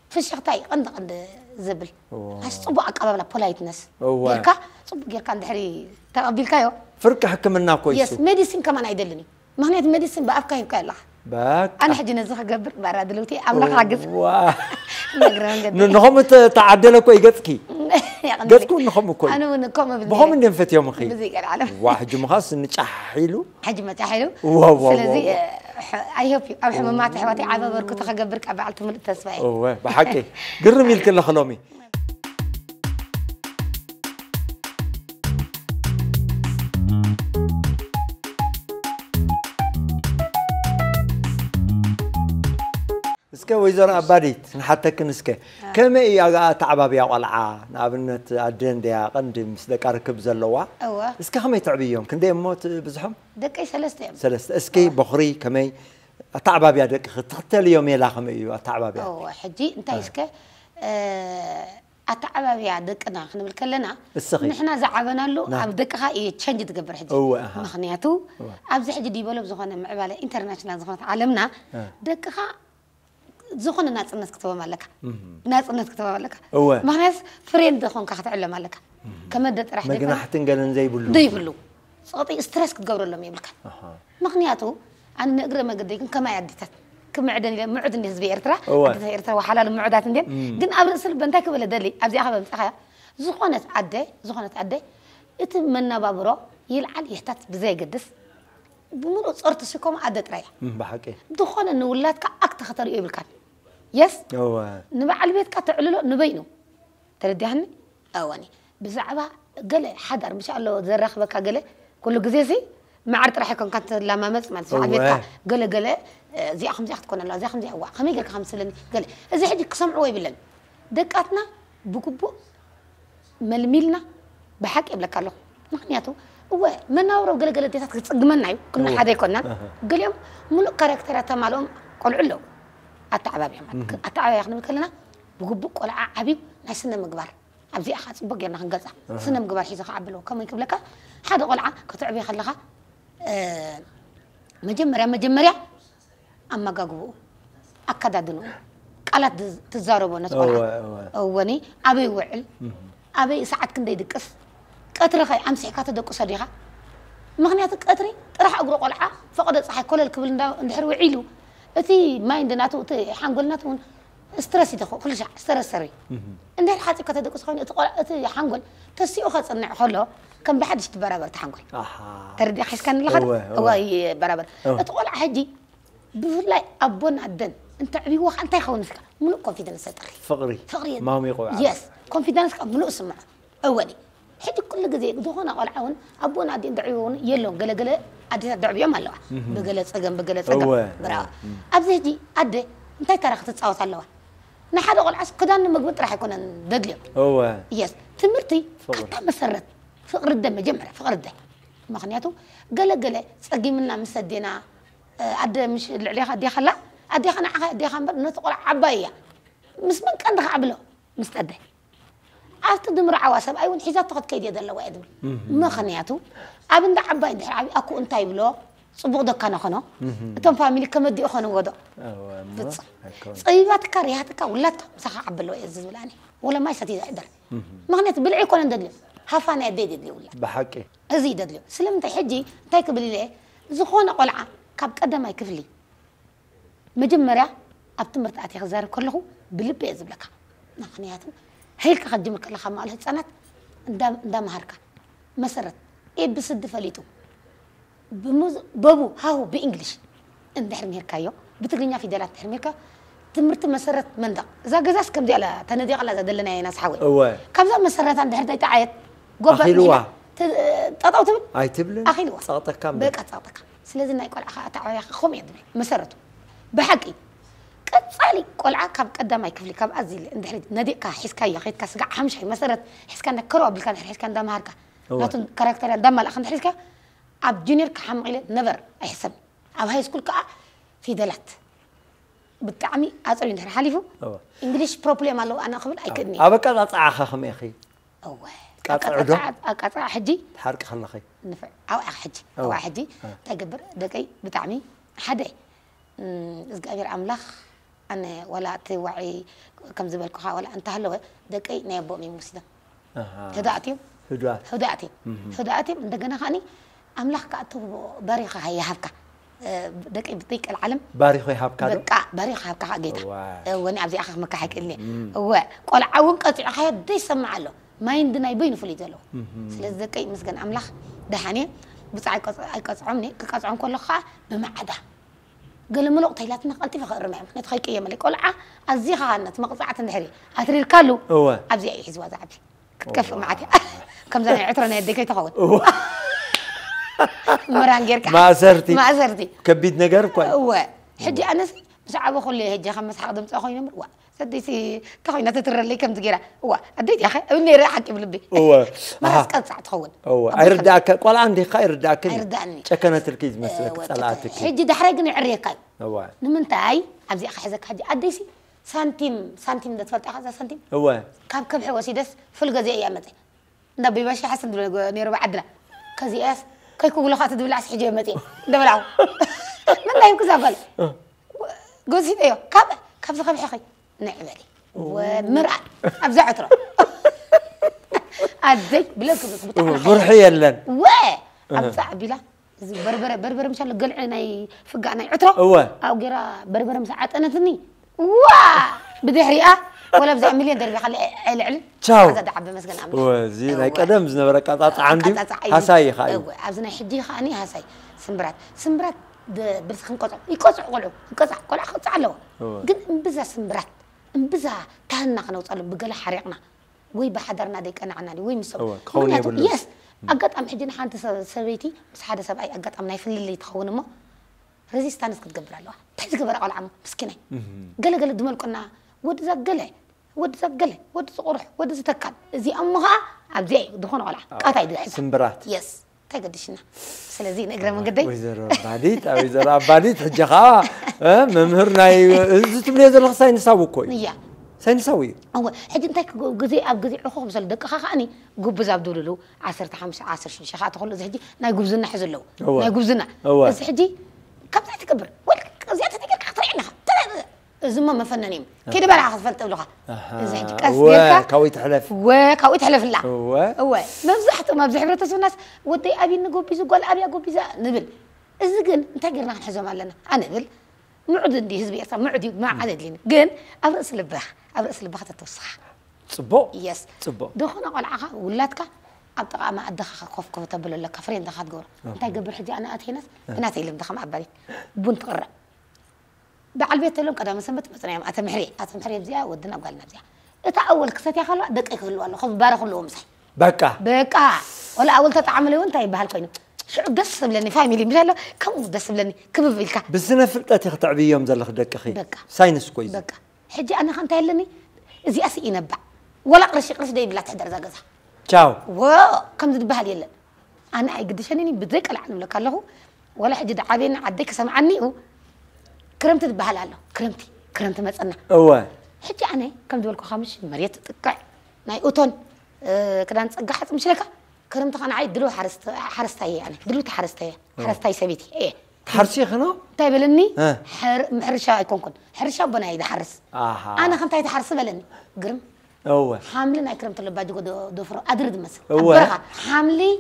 في الشغطاي عند عند زبل هاش صبو اقابل بولايتنس بيركا صبو بيركا عند حري ترى بيركايو فركة حكمنا كويس يس ميديسين كمان عيدلني مهنيت ميديسين بافكا يمكن لا باك انا حجي نزخ قبر بارادلوتي املاك عقب نهم تعدل كوي جاتكي جاتكو نهم كوي أنا ونكم بدي بهم ننفت يوم خي بزيك العالم واحد جمهاس نتحيلو حجم تحيلو واو واو سلازي اي هوب يو ابو حمامات حواتي عابا بركو تخا قبرك ابعلتم التسبعي اوه بحكي قرمي الكل خلومي وزراء باريت حتى كنسكة آه. كم هي إيه قاعدة تعبها بيا قلعة نابنة عدين ديا قندم سدك أركب زلوا أوه إسكي هم يتعبيهم كن ديم موت بزحم دك أي سلست يوم سلست إسكي أوه. بخري كم هي تعبها بيا دك تقتل يوم يلا هم يو تعبها بيا أوه حجي أنت إسكي آه. آه. أتعبها بيا دك أنا خلنا بالكلنا نحنا زعبنا له نعم. أبدك هاي إيه تشنج تقبر حجي أوه أها مخنياتو أبزح بلو بزخانة معبالة إنترناشنال زخانة عالمنا آه. دك ها زخون الناس الناس كتبوا مالك ناس الناس كتبوا مالك هو ما ناس فريند دخون كحت علم مالك كم مدة راح نجنا حتى نقال نزاي بلو دي بلو صوتي استرس كتقول لهم يبلك ما خنياتو أنا نقرا ما قد يكون كما يعدي تات كم عدني لما عدني هزبي إرترا عدني هزبي إرترا وحلال معدات نجن قن أبل أصل بنتك ولا دلي أبزي أخذ بنتك حيا زخونة عدي زخونة عدي يتمنى بابرو يلعل يحتاج بزي قدس بمرو صورت عدت رايح بحكي دخون النولات كأكت خطر يقبل كان يس هو نبع على البيت قطع له نبينه تردي هني أواني بزعبة قال حدر مش الله زرخ بك قال كله جزيزي ما عرفت راح يكون كانت لا ما مس ما تسمع بيتك قال قال زي خمسة تكون الله زي خمسة هو خمي قال خمس لن قال زي حد عوي بلن دقاتنا بكبو ململنا بحق يبلك له مخنياته هو من أورو قال قال ديتات تسقمنا كنا حدا يكوننا قال يوم ملو كاركترات مالهم قلعوا له ኣተዓባብያ ኣተዓባብያ ክንብል ከለና ብግቡእ ቆልዓ ዓብዩ ናይ ስነ ምግባር ኣብዚኣ ካ ፅቡቅ ጌርና ክንገፃ ስነ ምግባር ሒዙ ከዓ ኣለዎ ከመይ ክብለካ ሓደ ቆልዓ ክትዕብዮ ከለካ መጀመርያ መጀመርያ ኣመጋግብኡ ኣከዳድንኡ ቃላት ትዛረቦ ነቲ ቆልዓ እወኒ ኣበይ ውዕል ኣበይ ሰዓት ክንደይ ድቅስ ቀትሪ ኸ ኣምሲሕካ ተደቁሶ ዲኻ ምክንያቱ ቀትሪ ጥራሕ እግሮ ቆልዓ ፈቕደ ፀሓይ ኮለል ክብል እንድሕር ውዒሉ أتي ما عندنا تو أتي حنقول نتون استرسي تخو كل شيء استرس سري إن ده الحاتي كتاد كوس خوين أتقول أتي حنقول تسي أخذ صنع حلو كان بحد يشت برابر تحنقول ترد يحس كان الأخر هو هي برابر أتقول عادي بفضل أبون عدن أنت أبي هو أنت خو نسك منو كونفيدنس تخي فقري فقري ما هم يقول يس كونفيدنس منو اسمع أولي حتى كل جزء دهون أقول عون أبون عدن دعيون يلون قلقلة أنا دعبي لك الله بقلت سجن بقلت سجن برا أبزيدي أدي أنت ترى خدت سوا سلوا نحن قل عس كدان مقبض راح يكون دقلي هو يس تمرتي حتى مسرت فقر الدم جمرة فقر الدم مخنياته سقي منا مسدينا أدي مش العليها دي خلا أدي خنا خنا نتقول عباية مس من كان aastadii mar cawaasab ay wan xisaabta qadkeyd yadalla waa adul maqaniyatu abinda caba عبي أكو aku intay صبغ صبودا كان خنا تم فاميلي كم دي خنا ودا بتص صيبات ولا كولات صح عبلو يزز بلاني ولا ما يستطيع يقدر ما خنيت بلعي كون ندل هفان ادي ددلي ولا بحكي أزيد دل سلم تحجي تايك بلي زخون قلعه كاب قدم يكفلي مجمرة ابتمرت اتي خزار كله بلب ما خنياتو هيك خدم كلها مال هتصنت دام هركا مسرت إيه بسد فليتو بمز بابو هاو بإنجليش دحر ميركا يو بتغنيا في دلات تحرميكا تمرت مسرت ذا زا جزاس كم دي على تندي على زاد لنا ناس حاوي كم ذا مسرت عند هردي تعيط جوبا أخيلوا تطاو تبل أي تبل أخيلوا صوتك كم بقى صوتك سلازم نايكل أخ تعيط خم يدمي مسرته بحقي قصالي قلعة كاب قدام أي كفلي كاب أزيل عند حد نديك كحس كي يخيط كسجع حمش حي مسرت حس كان كرو قبل كان حس كان دم هركا لاتن كاركتر دم الأخ عند حس كا أب جونيور كحم عيل نظر أحسب أو هاي سكول كا في دلت بتعمي أزر عند حليفو إنجليش بروبليم مالو أنا قبل أي كني أبا كان قطع خم يا أخي أكتر أكتر حجي حرك خلنا خي نفع أو حجي أو حجي أه. تجبر دقي بتعمي حدا أمم أزغير أملخ أنا ولا توعي كم زبل كها ولا أنت هلا دقي نيب بومي مسدا هدأتي هدأتي هدأتي من دقنا خاني أملاك كأتو باريخ هاي هفكة أه، دقي بطيق العلم باريخ هاي يحبك بقى باريخ يحبك حقيتا وانا ابزي أه، اخ مكا حكلني هو قول عون قطع حيات دي سمع له ما يندنا يبين فلي جلو سلاز دقي مسكن بس عايز عايز عمني قطعمني عم كل خا بمعده قال طيب لا تيلات نقلتي فخر رمح نت خيك يا ملك قلعة آه، أزيها خانت مقطعة النهري أترير كالو هو أبزي أي حزوة زعبي كف معتي كم زمان نهدي كي يتخون مران غير ما سرتي ما سرتي كبيت نجار كوي هو حجي أنا بس عبو خلي هجي خمس حاضم تأخوين نمر فديسي كاينه تتر اللي كم تقرا هو اديت يا اخي اني راح اكتب لبي هو ما راح كان ساعه تخون هو ارداك قال عندي خير ارداك ارداني شكنت الكيز مسلك إيه، طلعتك حجي دحرقني عريقا هو نمنت اي ابزي اخي حزك حجي اديسي سنتيم سنتيم دت فتح هذا سنتيم هو كم كم حوسي دس في القزي ايام دي نبي ماشي حسن دول نير بعدنا كزي اس كيكو لو خاطر دول عس حجي متي دبلعو من لا يمكن زغل جوزي أه. ايوه كم كم زغل حقي نعمري ومرأة أفزع عطرة أدي بلا مرحية لن و أفزع بلا بربرة بربرة مش هلا قلع ناي فقع ناي عترة أو قرا بربرة مساعات أنا ثني وا بدحريقة ولا بزع مليون دربي خلي العل تشاو هذا دعب مسكن أمر وزين هاي قدم زنا بركات عندي هساي خاي أبزنا حدي خاني هساي سمبرات سمبرات ብርስክን ቆፅዑ يقطع ቆልዑ يقطع ቆልዓ ክወፅዕ ኣለዎ قد ብዛ سمبرات እምብዛ ታህና ክነውፃሎም ብገለ ሓሪቕና ወይ ብሓዳርና ደይቀናዕና ወይ ምስ ምክንያቱ የስ ኣጋጣሚ ሕጂ ንሓንቲ ሰበይቲ ምስ ሓደ ሰብኣይ ኣጋጣሚ ናይ ፍልልይ ትኸውን እሞ ረዚስታንስ ክትገብር ኣለዋ እንታይ ዝገበረ ቆልዓሞ ምስኪናይ ገለገለ ድመልቁና ወዲ ዘገለ ወዲ ዘገለ ወዲ ዝቁርሕ ወዲ ዝተካል እዚኦም ከዓ ኣብዚኣ እዩ ዝኾነ ቆልዓ ቃታይ ዝሕዝ ስምብራት የስ تقدشنا طيب سلازين اقرا من آه، قدي وزير عباديت آه، وزير عباديت حجها آه، ممهرنا زت بلي زل خصاين نساوي كوي يا سين سوي هو حد انت غزي اب غزي عخوم زل دقه خاني غبز عبد الله 10 5 10 شيخات تقول زي حجي ناي غبزنا حزلو ناي غبزنا زي حجي كم تكبر ولك زما ما فنانين كده بلا عقد اها لغه اذا عندك اسئله كاوي تحلف و كاوي تحلف لا و ما بزحت ما بزح برتس الناس ودي ابي نقول بيزو قال ابي اقول بيزا نبل اذا قل انت قرنا نحزم علينا انا نبل نعد عندي حزب اصلا ما عندي ما عدد لين قال ابرس البخ ابرس البخ تتوصح صبو يس صبو دخنا قال عقد ولادك أبقى ما أدخل خوف كوف تبلو لك كفرين دخلت قول أنت قبل حجي أنا أتي ناس أه. ناس اللي مدخل مع بالي بنت قرأ بعل بيت لهم كذا مثلا مثلا يا أتم حري أتم حري بزيا ودنا بقالنا بزيا إتا أول كسرتي خلو دقيق خلو أنا خذ بارخ خلو مسح بكا بكا ولا أول تتعاملي وأنت يبقى هالكوينو شو بس بلني فاميلي مش هلو كم بس بلني كم بيلك بس أنا فلت أتخطع بيوم زلخ دقيق خي بكا ساينس كويس بكا حجي أنا خنتها لني زي أسي إنبع ولا قرش قرش دايب لا تهدر زاقزها تشاو و كم زد بها أنا قديش أنا بدريك العالم لك ولا حجي دعابين عديك سمعني كرمت تبهل الله كرمتي كرمتي مصنا هو حجي انا كم دول خامش مريت تقع ناي اوتون كدان صقح حصمش لك كرمتي خان عاي دلو حرست حرستاي يعني دلو تحرستاي حرستاي سبيتي ايه تحرسي خنو طيب لني حر محرشا يكون كن حرشا بنا يد حرس أنا انا خنت حرس بلني قرم هو حاملي ناي كرمت له لباد دفر ادرد مثلا هو حاملي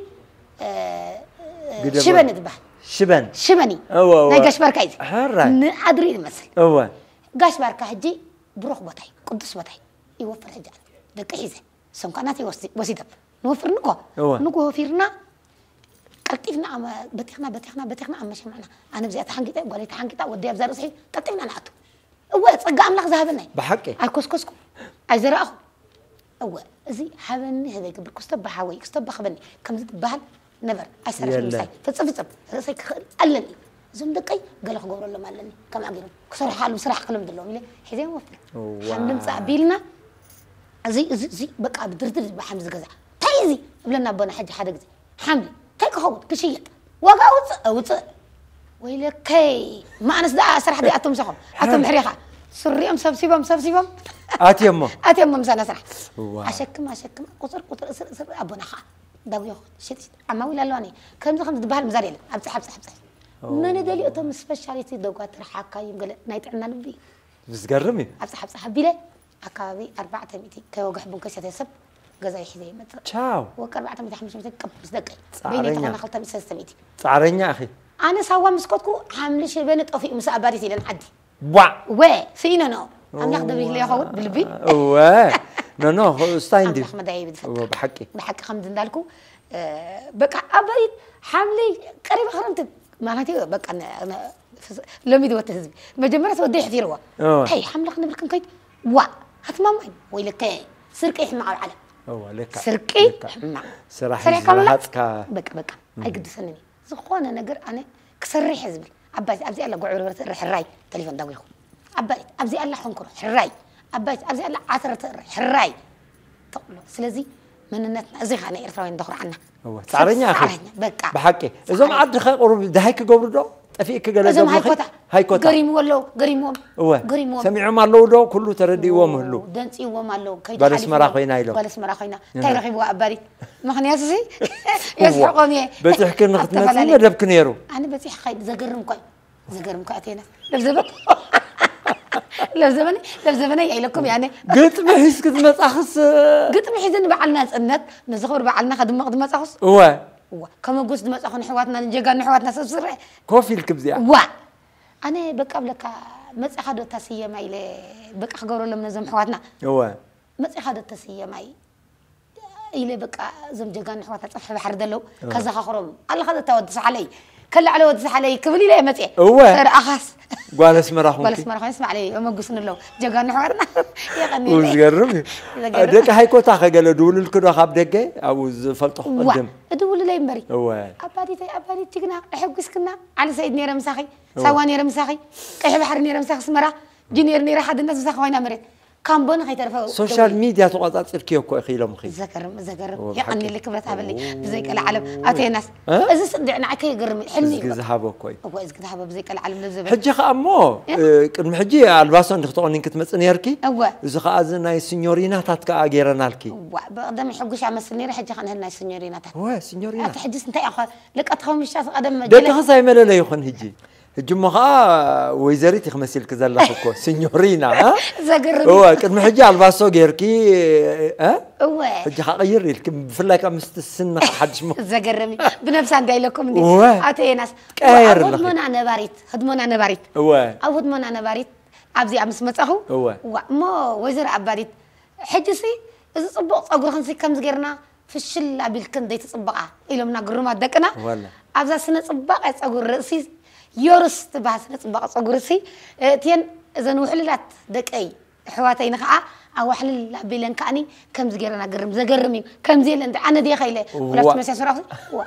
شبه نذبح شبن شبني أوه أوه نجاش بارك أيدي حرة أدري المثل أوه جاش بارك هجي بروح بطاي قدس بطاي يوفر حجال دك حيزة سمكاناتي وسيدب نوفر نقو نقو فيرنا قلتيفنا أما بتخنا بتخنا بتخنا أما شو معنا أنا بزيت حنكتا قالت حنكتا ودي أبزار صحي قلتيفنا نعتو أول تسقى أملاك ذهبنا بحكي أكوس كوسكو أزرقه أول زي حبني هذا قبل كستبح هواي كستبح خبني كم زد بحال نفر أسرش مساي فتصف تصف رأسي كخل ألاني زم دقي قال خجور الله مالني كم عقير كسر حاله سرح قلم دلهم لي حزين وفر حمد مسعبيلنا زي زي زي بقى بدردر بحمز جزع تايزي قبل أن أبنا حاجة حدا جزي حمد تاي كخوض كشيء وقع وتص وتص ويلي كي ما نسدع سرح دي أتم سخم أتم حريقة سريم سبسيبم سبسيبم أتي أمم أتي أمم سنة سرح أشكم أشكم قصر قصر قصر أبنا خا داويوخ شتي ولا لوني كم زخم دبال مزاريل ابصح ابصح ابصح من دلي اتم سبيشاليتي دوغات رحاكا يمقل نايت عنا لبي زقرم ابصح ابصح بيله اكابي 400 كوغح بن كشته سب ገዛ ይሒ ዘይመፅ ቻው ወቂ 450 ቀብስ ደቀይ በይነ ተኾነ 200 ፃዕረኛ ኣኺ ኣነ ሳዋ ምስ ኮትኩ ሓምሊ ሽበነ ጠፊኡ ምስ ኣባዲት ኢለን لنعدي وا وي فينا نو عم نخدم رجلي هون بالبيت واه نو نو ستايندي احمد عيب بحكي بحكي خمد لكم آه، بقى ابيت حاملي قريب خرمتك معناتي بقى انا انا لم يدوت هزبي مجمرة ودي حذيروا هي حملة خنا بالكنكيت وا هتمامين ويلك سرقي حمع على هو لك سرقي حمع سرح سرحك بقى بقى اي قد سنني زخونه نجر انا كسرح حزبي عباس ابزي الله قعور الراي تليفون داوي أبيت أبزي ألا حنكر حراي أبيت أبزي ألا عثرة حراي طقلو سلزي من النتنا أزي خانة إرثا وين دخل عنا هو تعرفين يا أخي بقى بحكي إذا ما عاد خير قرب دهيك قبر دو أفي إك جلاد إذا ما هاي كوتا هاي كوتا قريم ولا قريم وم هو قريم وم سمعوا ما لو دو كله تردي وم لو دنس وم لو كيد بس اسم رخوينا يلو اسم رخوينا نعم. تاي رخي بوا أبالي ما خني أسي يس حقوني بتحكي نختنا ما دبكنيرو أنا بتحكي زقرم كوي زقرم كوي أتينا لبزبط لب ዘበነ ለብ ዘበነይ ኣይለኩም ያነ ግጥሚ ሒዝ ክትመፃኽስ ግጥሚ ሒዘን በዓልና ፅነት ንዝኽብር በዓልና ከድመቕ ድመፃኹስ እወ ከመጎስ ድመፃኹ ንሕዋትና ንጀጋ ንሕዋትና ሰብ ስርሕ ኮፍ ኢልክም እዚኣ ዋ ኣነ በቃ ብለካ መፅኻ ዶ እታስየማ ኢለ በቃ ክገብረሎም ነዞም ኣሕዋትና እወ መፅኻ ዶ እታስየማ እዩ ኢለ በቃ እዞም ጀጋ ንሕዋትና ፀፍሒ ባሕሪ ዘለዉ ከዘኻኽሮም ኣለኻ ዘታወድስ ዓለ እዩ كلا على وتزح علي كبلي لا متي هو غير أخس قال اسمه راح قال اسمه راح اسمع علي ما قصنا له جاكان حوارنا يا غني وزقرب ديك هاي كوتا تاخا قال دول الكدو خاب دقه او فلطح قدام دول لا يمبري هو ابادي تي ابادي تيغنا احبسكنا على سيدني رمساخي سواني رمساخي كيحب حرني رمساخ سمرا جنيرني راح حد الناس مساخ وين امرت كان بون خيتر فوق سوشيال ميديا تقطع تركيا كو اخي لهم خي زكرم زكرم يعني اللي كبرت هبلي بزيك العالم اتي ناس اذا صدعنا عكي حني حلمي زهابو كوي هو اذا زهابو بزيك العالم لزبل حجي خا امو قدم إيه؟ إيه، حجي الباسون دختوني يركي نيركي اذا خا از ناي سنيورينا تات كا غيرنالكي بقدم حقوش سنير حجي خان ناي سينيورينا تات واه سينيورينا تحدث انت يا اخو لك اتخوم الشاس قدم مجلس ده كان سايمل لا يخن حجي جمها وزارتي خمسيل كذا لحقو سنيورينا ها زقرب هو كنت محجي على الباسو غيركي ها اه؟ هو حجي حقير لكم بفلاك امست السنه حدش مو زقرمي بنفس عندي لكم دي اتي ناس قاير هدمونا نباريت هدمونا باريت هو او هدمونا باريت ابزي امس مصخو هو ما وزير عباريت حجسي اذا صبق صقر خمسي كم زغيرنا فشل ابيلكن ديت صبقه الهمنا غرمات دقنا والله ابزا سنه صبقه صقر راسي يورس تبها سنة تبقى صغرسي اه تين إذا وحللات دك أي حواتي نخاء أو حلل لبيلن كأني كم زجر أنا جرم زجرمي كم زيل أنت أنا دي خيلة ولفت مسيا سرافي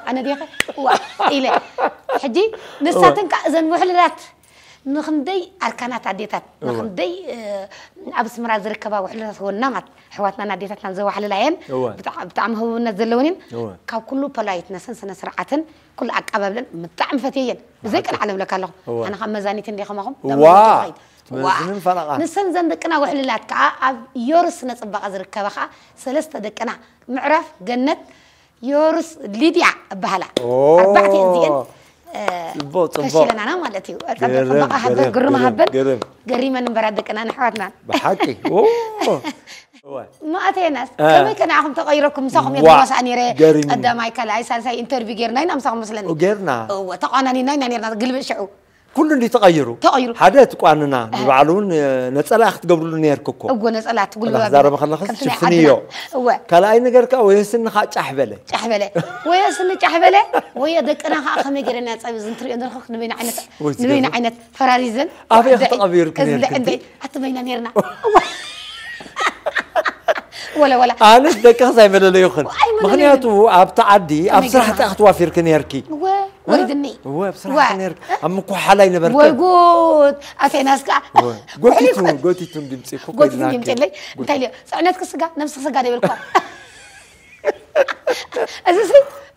أنا دي خيلة حجي نساتن كأذن وحللات ንክንደይ ኣርካናት ኣዴታት ንክንደይ ኣብ ስምራ ዝርከባ ውሕልታት ወናማት ኣሕዋትናን ኣዴታትናን ዘዋሕልላ እየን ብጣዕሚ ህቡብነት ዘለውን እየን ካብ ኩሉ ፖላይትነስን ስነ ስርዓትን ኩሉ ኣቀባብለን ብጣዕሚ ፈትየ እየን ብዘይ ቅን ዓለምለካ ኣለኹ ኣነ ከዓ መዛኒት እንዲ ከማኹም ንሰን ዘን ደቅና ውሕልላት ከዓ ኣብ ዮርስ ስነ ፅባቐ ዝርከባ ከዓ ሰለስተ ደቅና ምዕራፍ ገነት ዮርስ ሊድያ ኣባህላ ኣርባዕተ እዚአን تشيلنا نعم ولا تيو أتفضل حبة قرم حبة قريما نبرد كنا نحواتنا بحكي أوه ما أتيناس آه. كم كان عهم تغيركم سخم يدرس أني رأي قدام أي كلا أي سال ساي انترفيو غيرنا نعم سخم مثلا غيرنا وتقعنا نينا نينا قلب شعو كل اللي تغيروا تغيروا حدا تقاننا نبعلون آه، نصلا اخت قبل نيرك اكو اكو نصلا تقول له زارة بخلنا خلص شفتني شفنيو كلا اي نجر كا ويسن خا چحبله چحبله سن چحبله ويا دقنا خا خمي غيرنا صايب زنتري اندر خخ نبينا عينت نبينا عينت فراريزن ابي اخت قبيرك نيرك حتى بينا نيرنا ولا ولا انا دك زي ما لا يخن مخنياتو أبتعدي أبصرحت اخت وافير كنيركي ويدني أه؟ هو بصراحه نيرك ام كحلاين برك وي غوت افيناسكا غوتيتون غوتيتون دمسي كوكو غوتيتون دمسي لي تايلي سعناتك سغا نفس سغا دي بالكو ازي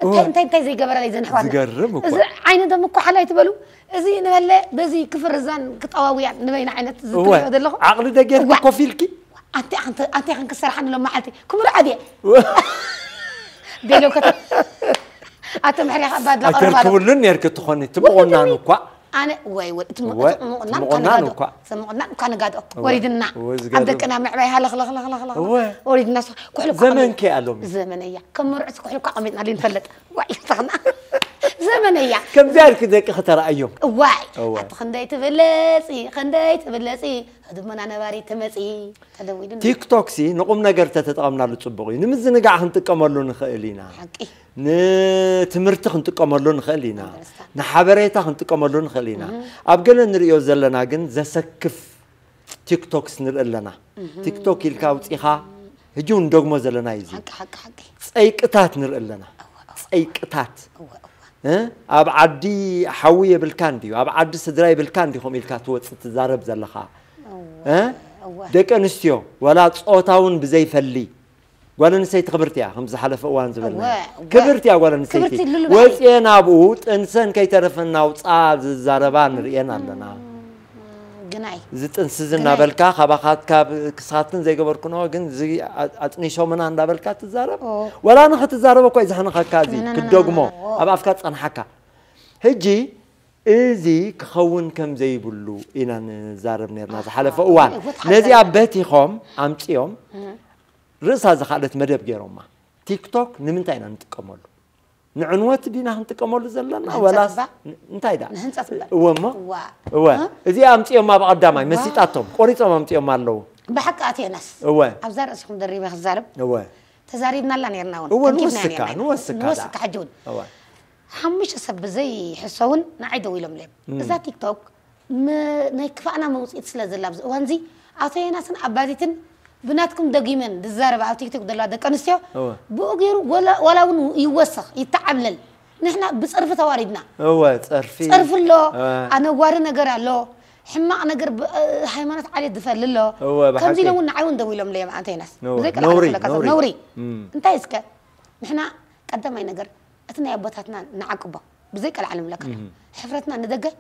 انت انت انت زي جبر علي زين حوالي زقرب اكو عين دم اكو حلا يتبلو ازي نبل بزي كفر زان كطواوي نبين عينت زي تلو عقل دقيت كوفيلكي انت انت انت كنكسر حنا لو ما حالتي كم رعدي ديلو كتب ኣተምሕሪኻባድላቀርባሎንን ነርክ ትኾኒ ትምቑናኑ እኳ ኣነ ወይ ወይ እቲ ምቑናኑ እኳ ምቑናን እኳ ነጋድኦ ወሪድና ኣብ ደቅና ምዕባይ ሃለኽለኽለኽለኽ ወሪድና ኩሕሉ ዘመን ከ ኣሎሚ ዘመን እያ ከም መርዑት ኩሕሉ እኳ ቀሚጥና ልንፈልጥ ዋይ ተኽና زمنية كم ذلك ذلك خطر أيوم واي حط خندي تبلسي خندي تبلسي هدو من أنا باري تمسي تيك توك سي نقوم نقر تتقامنا لتصبغي نمز نقع هنتك أمرلو نخيلينا حقي نتمرت هنتك أمرلو نخيلينا نحبريت هنتك أمرلو نخيلينا أبقل نريو زلنا قن زسكف تيك توك سنر إلنا تيك توك يلكاوت إخا هجون دوغمو زلنا يزي حق حق حق أي قطات نر إلنا أي قطات ኣብ ዓዲ ሓዊ የብልካ እንድዩ ኣብ ዓዲ ስድራ የብልካ እንዲ ከምኡ ኢልካ ትወፅእ ትዛረብ ዘለኻ ደቂ ኣንስትዮ ወላ ፆታ እውን ብዘይፈሊ ጓል ኣንስተይቲ ክብርቲ እያ ከም ዝሓለፈ እዋን ዝበልና ክብርቲ እያ ጓል ኣንስተይቲ ወፅየ ናብኡ ጥንሰን ከይተረፈን ናውፃ ዝዛረባ ንሪአን ኣለና جناي زتن سزن نابلكا خباخات كاب كساتن زي جبر كنوا جن زي أتني شو من عند نابلكا تزارب ولا أنا خت تزارب أكو إذا أنا خكازي كدوجمو أبى أفكار أنا حكا هجي إذا كخون كم زي بلو إن نزارب نيرنا حلف أوان نزي عبتي خام عمتيهم رأسها زخالت مدب جيروما تيك توك نمنتين أنتكملوا نعنوات دينا هانت كمال زلنا ولا انت ايدا وما وا اذا امتي ما بقدام ما نسيت اتم قريت ما امتي ما لو بحق اتي ناس وا ابزار اسكم دري بخزارب وا تزاريدنا لا نيرنا وان هو نوسكا نوسكا نوسكا حجون وا حمش سب زي حسون نعيد ويلم لي اذا تيك توك ما نكفانا موصيت سلا وانزي اتي ناس اباديتن بناتكم دقيمن دزارب على تيك توك دلا دك أنسيا بو غيرو ولا ولا ون يوسخ يتعلل نحن بصرف تواردنا هو صرفي صرف له انا وار نجر له أه، حماق نجر هيمنت علي دفل له هو بحكي كم ون نعاون دوي لهم ليه معناتها ناس نوري نوري نوري انت نحنا نحن قدماي نجر اتنا يا يبوتاتنا نعقبه بزيك العالم لك حفرتنا ندقي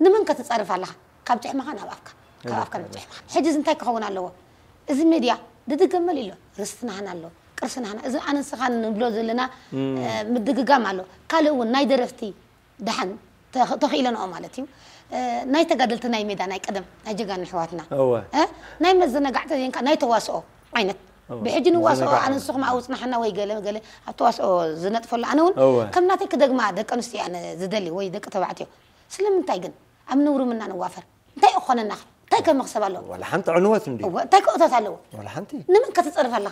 نمن كتصرف عليها كابتح مخان ابافك كابافك بتح حجز انت كون على እዚ ሚድያ ድድገመል ኢሎ ርስትናህን ኣሎ ቅርስናህን እዚ ኣነ ንስኻን ንብሎ ዘለና ምድግጋም ኣሎ ካልእ እውን ናይ ደረፍቲ ድሓን ተኽኢለንኦ ማለት እዩ ናይ ተጋደልቲ ናይ ሜዳ ናይ ቀደም ናይ ጀጋን ኣሕዋትና ናይ መዘነጋዕተ ዜንካ ናይ ተዋስኦ ዓይነት ብሕጂ ንዋስኦ ኣነ ንስኹም ኣብ ውፅናሕና ወይ ገለ ገለ ኣብ ተዋስኦ ዝነጥፈሉ ኣነ እውን ከም ናተይ ክደግማ ደቂ ኣንስትዮ ኣነ ዝደሊ ወይ ደቂ ተባዕትዮ ስለምንታይ ግን ኣብ ንብርምና ንዋፈር እንታይ እኾነና تايكا مقصب على ولا حنت عنوات دي تايكا أتات على ولا حنتي نمن كتتصرف على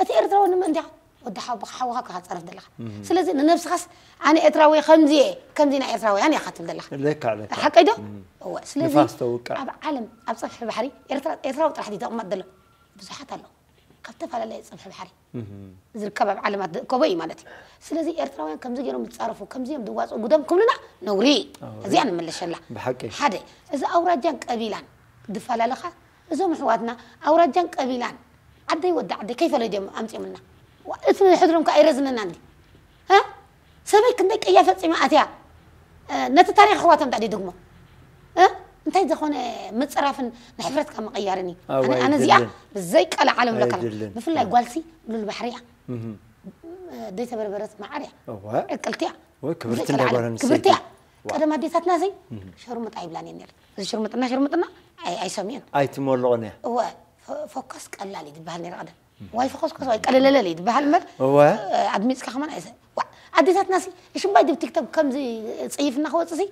أتي إرترا نمن دي وده حاب حوا هك هتصرف دلخ سلازي نفس خاص أنا إتراوي خمزي كمزينا إتراوي يعني خاتم دلخ ليك عليك حق إيدو هو سلازي نفاس توقع أب عالم أب صفح بحري إرترا إتراوي تروح دي تأمد دلو بزحات الله ካብ ዝተፈላለየ ፅንፈ ባሕሪ ዝርከብ ኣብ ዓለማት ከበይ ማለት እዩ ስለዚ ኤርትራውያን ከምዚ ገይሮም ዝፃረፉ ከምዚኦም ዝዋፅኡ ጉደም ክብልና ነውሪ እዚኣ ንመለሸላ ሓደ እዚ ኣውራጃን ቀቢላን دفال لك زوم حواتنا أوراد جنك أبيلان عدي ودع عدي كيف لدي أمتي منا وإثنين حضرهم كأي رزنا ناندي ها سبي كنتك أي فتسي ما أتيا أه نت تاريخ حواتنا دعدي دقمو ها أنت إذا خون آه، متصرف نحفرتك ما غيرني آه، أنا أنا زيا بزيك على عالم لك بفل جوالسي من البحرية ديت بربرت معاري أكلتيا وكبرت قدام ديتاتنا زي شرمط عيبلاني نير زي شرمطنا شرمطنا اي اي سمين اي تمولغنا هو فوكس قلالي دبال نير قدام واي فوكس كوس واي قلال لا لا دبال مر هو آه، ادميس كخمان عيسى عديتات ناسي ايش مبايد بتيك توك كم زي صيفنا خو تصي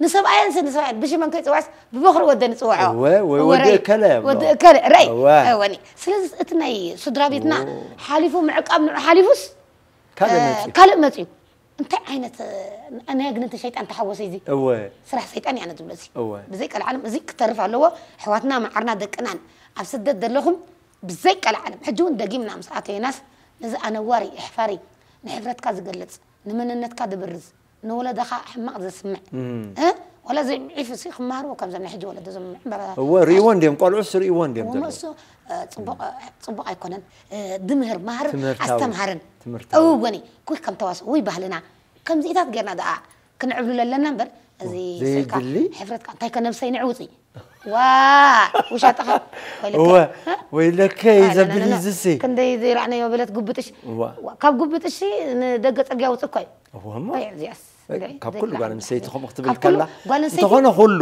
نسب اي انس نسب بشي من كيت واس بخر ود نسوا هو وي ود كلام ود كل راي واني أه، سلاز اتناي صدرا بيتنا حالفو معقاب حالفوس كلمه آه، كلمه انت عينت انا قلت شيطان تحوسي زي هو صراحه شيطان يعني تبلسي هو بزيك العالم زيك كترف على هو حواتنا مع عرنا دقنان اب سدد دلهم بزي العالم حجون دقيمنا ام ساعات ناس نز انا واري احفاري نحفرت كاز قلت نمننت النت برز نولد اخا حماق زسمع ها ولا زي عيف سيخ مهر وكم زي حجو ولد زي هو ريوان ديم قال عسر ريوان ديم ፅቡቕ ፅቡቕ ኣይኮነን ድምህር ማህር ኣስተምሃርን እወኒ ኩይ ከም ተዋስ ወይ ባህልና ከምዚኢታት ጌርና ደኣ ክንዕብልሉ ኣለና እምበር እዚ ስልካ ሕፍረትካ እንታይ ከነብሰይ ንዕውፂ ዋ ውሻጥኸ ወይ ለከይ ዘብል ዝሲ ክንደይ ዘይረኣናዮ በለት ጉብጥሽ ካብ ጉብጥሽ ንደገ ፅርግያ ውፅእ እኮ እዩ ካብ ኩሉ ጓል ኣንስተይቲ ከምኡ ክትብል ከላ እንተኾነ ኩሉ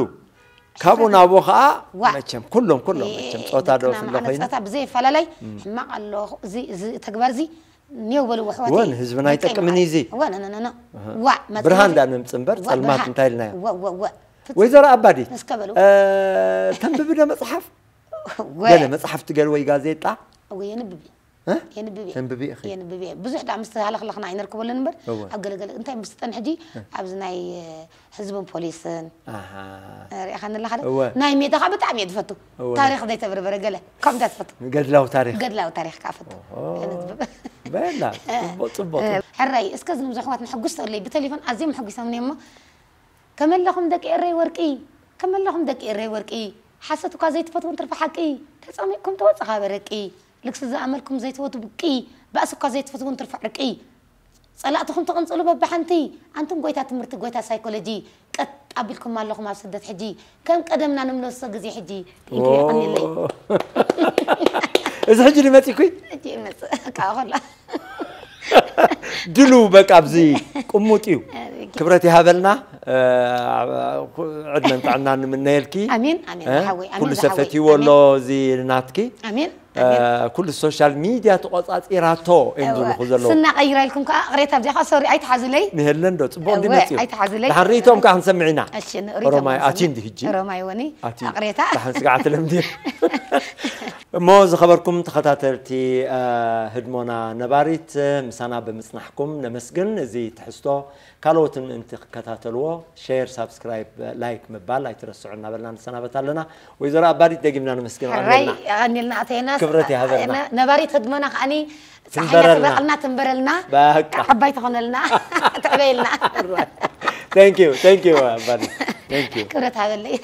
كابون أبو خا متشم كلهم كلهم إيه، متشم صوتا دور في الله خينا صوتا بزي فلا لي ما قال له زي زي تكبر زي نيو بلو وحواتي وين هزبنا يتكمني زي وين أنا أنا وا برهان دان مصنبر سلمات انتايلنا وا وا وا ወይዘሮ አባዴ ተንብብ ደ መጽሐፍ ገለ መጽሐፍ ትገል ወይ ጋዜጣ ወይ ንብብ ينببي يعني ينببي يعني اخي ينببي يعني بزح دعم مستهاله خلقنا عين ركب لنبر اب قال قال انت مستن حجي ابز أه. ناي آه، حزب بوليسن اها آه، ري خان الله خد ناي ميتا خا بتعم يدفتو تاريخ زي تبربر قال كم دفتو قد له تاريخ قد له تاريخ كافتو بلا ضبط ضبط حراي اسكز نمزح اخواتنا حقست لي بتليفون ازيم حقسمني يما كمل لهم دك اري ورقي كمل لهم دك اري ورقي حسيتك زي تفتو ترفع حقي تسامعكم توصخ برقي لك إذا عملكم زيت وتبكي بأسك زيت فتقول ترفع ركعي صلاتكم تقنصلوا ببحنتي أنتم قويتا تمرت قويتا سايكولوجي قد قبلكم مالكم على سدة حجي كم قدمنا نملو السقزي حجي إذا حجي لما تيكوي حجي مس كاغلا دلو بك أبزي كموتيو كبرتي هابلنا آه، عدنا نتعنا من نيلكي أمين أمين كل سفتي والله زي ناتكي أمين آه، كل السوشيال ميديا تقطعت إيراتو إنزل أيوة. خذلو سنة غير لكم قريتها آه، بدي آه، خسر أي تحزلي نهلن دوت تبون أيوة، دي نتيو أي تحزلي لحريتهم كان سمعنا رماي أتين دي هجي رماي وني قريتها تحنس قاعد تلمدي موز خبركم تخطاترتي هدمونا نباريت مسانا بمسنحكم نمسجن زي تحستو ካልኦትን ምእንቲ ክከታተልዎ ሼር ሳብስክራይብ ላይክ ምባል ኣይትረስዑና በልና ንሰናበት ኣለና ወይዘሮ ኣባዲት ደጊምና ንመስግን ኣለና ኣኒልና ኣተይና ክብረት ይሃበና ነባሪት ህድመና ከዓኒ ትንበረልና ትንበረልና ዓባይ ተኾነልና ትዕበየልና ቴንክ ዩ ቴንክ ዩ ኣባዲት ቴንክ ዩ ክብረት ሃበለይ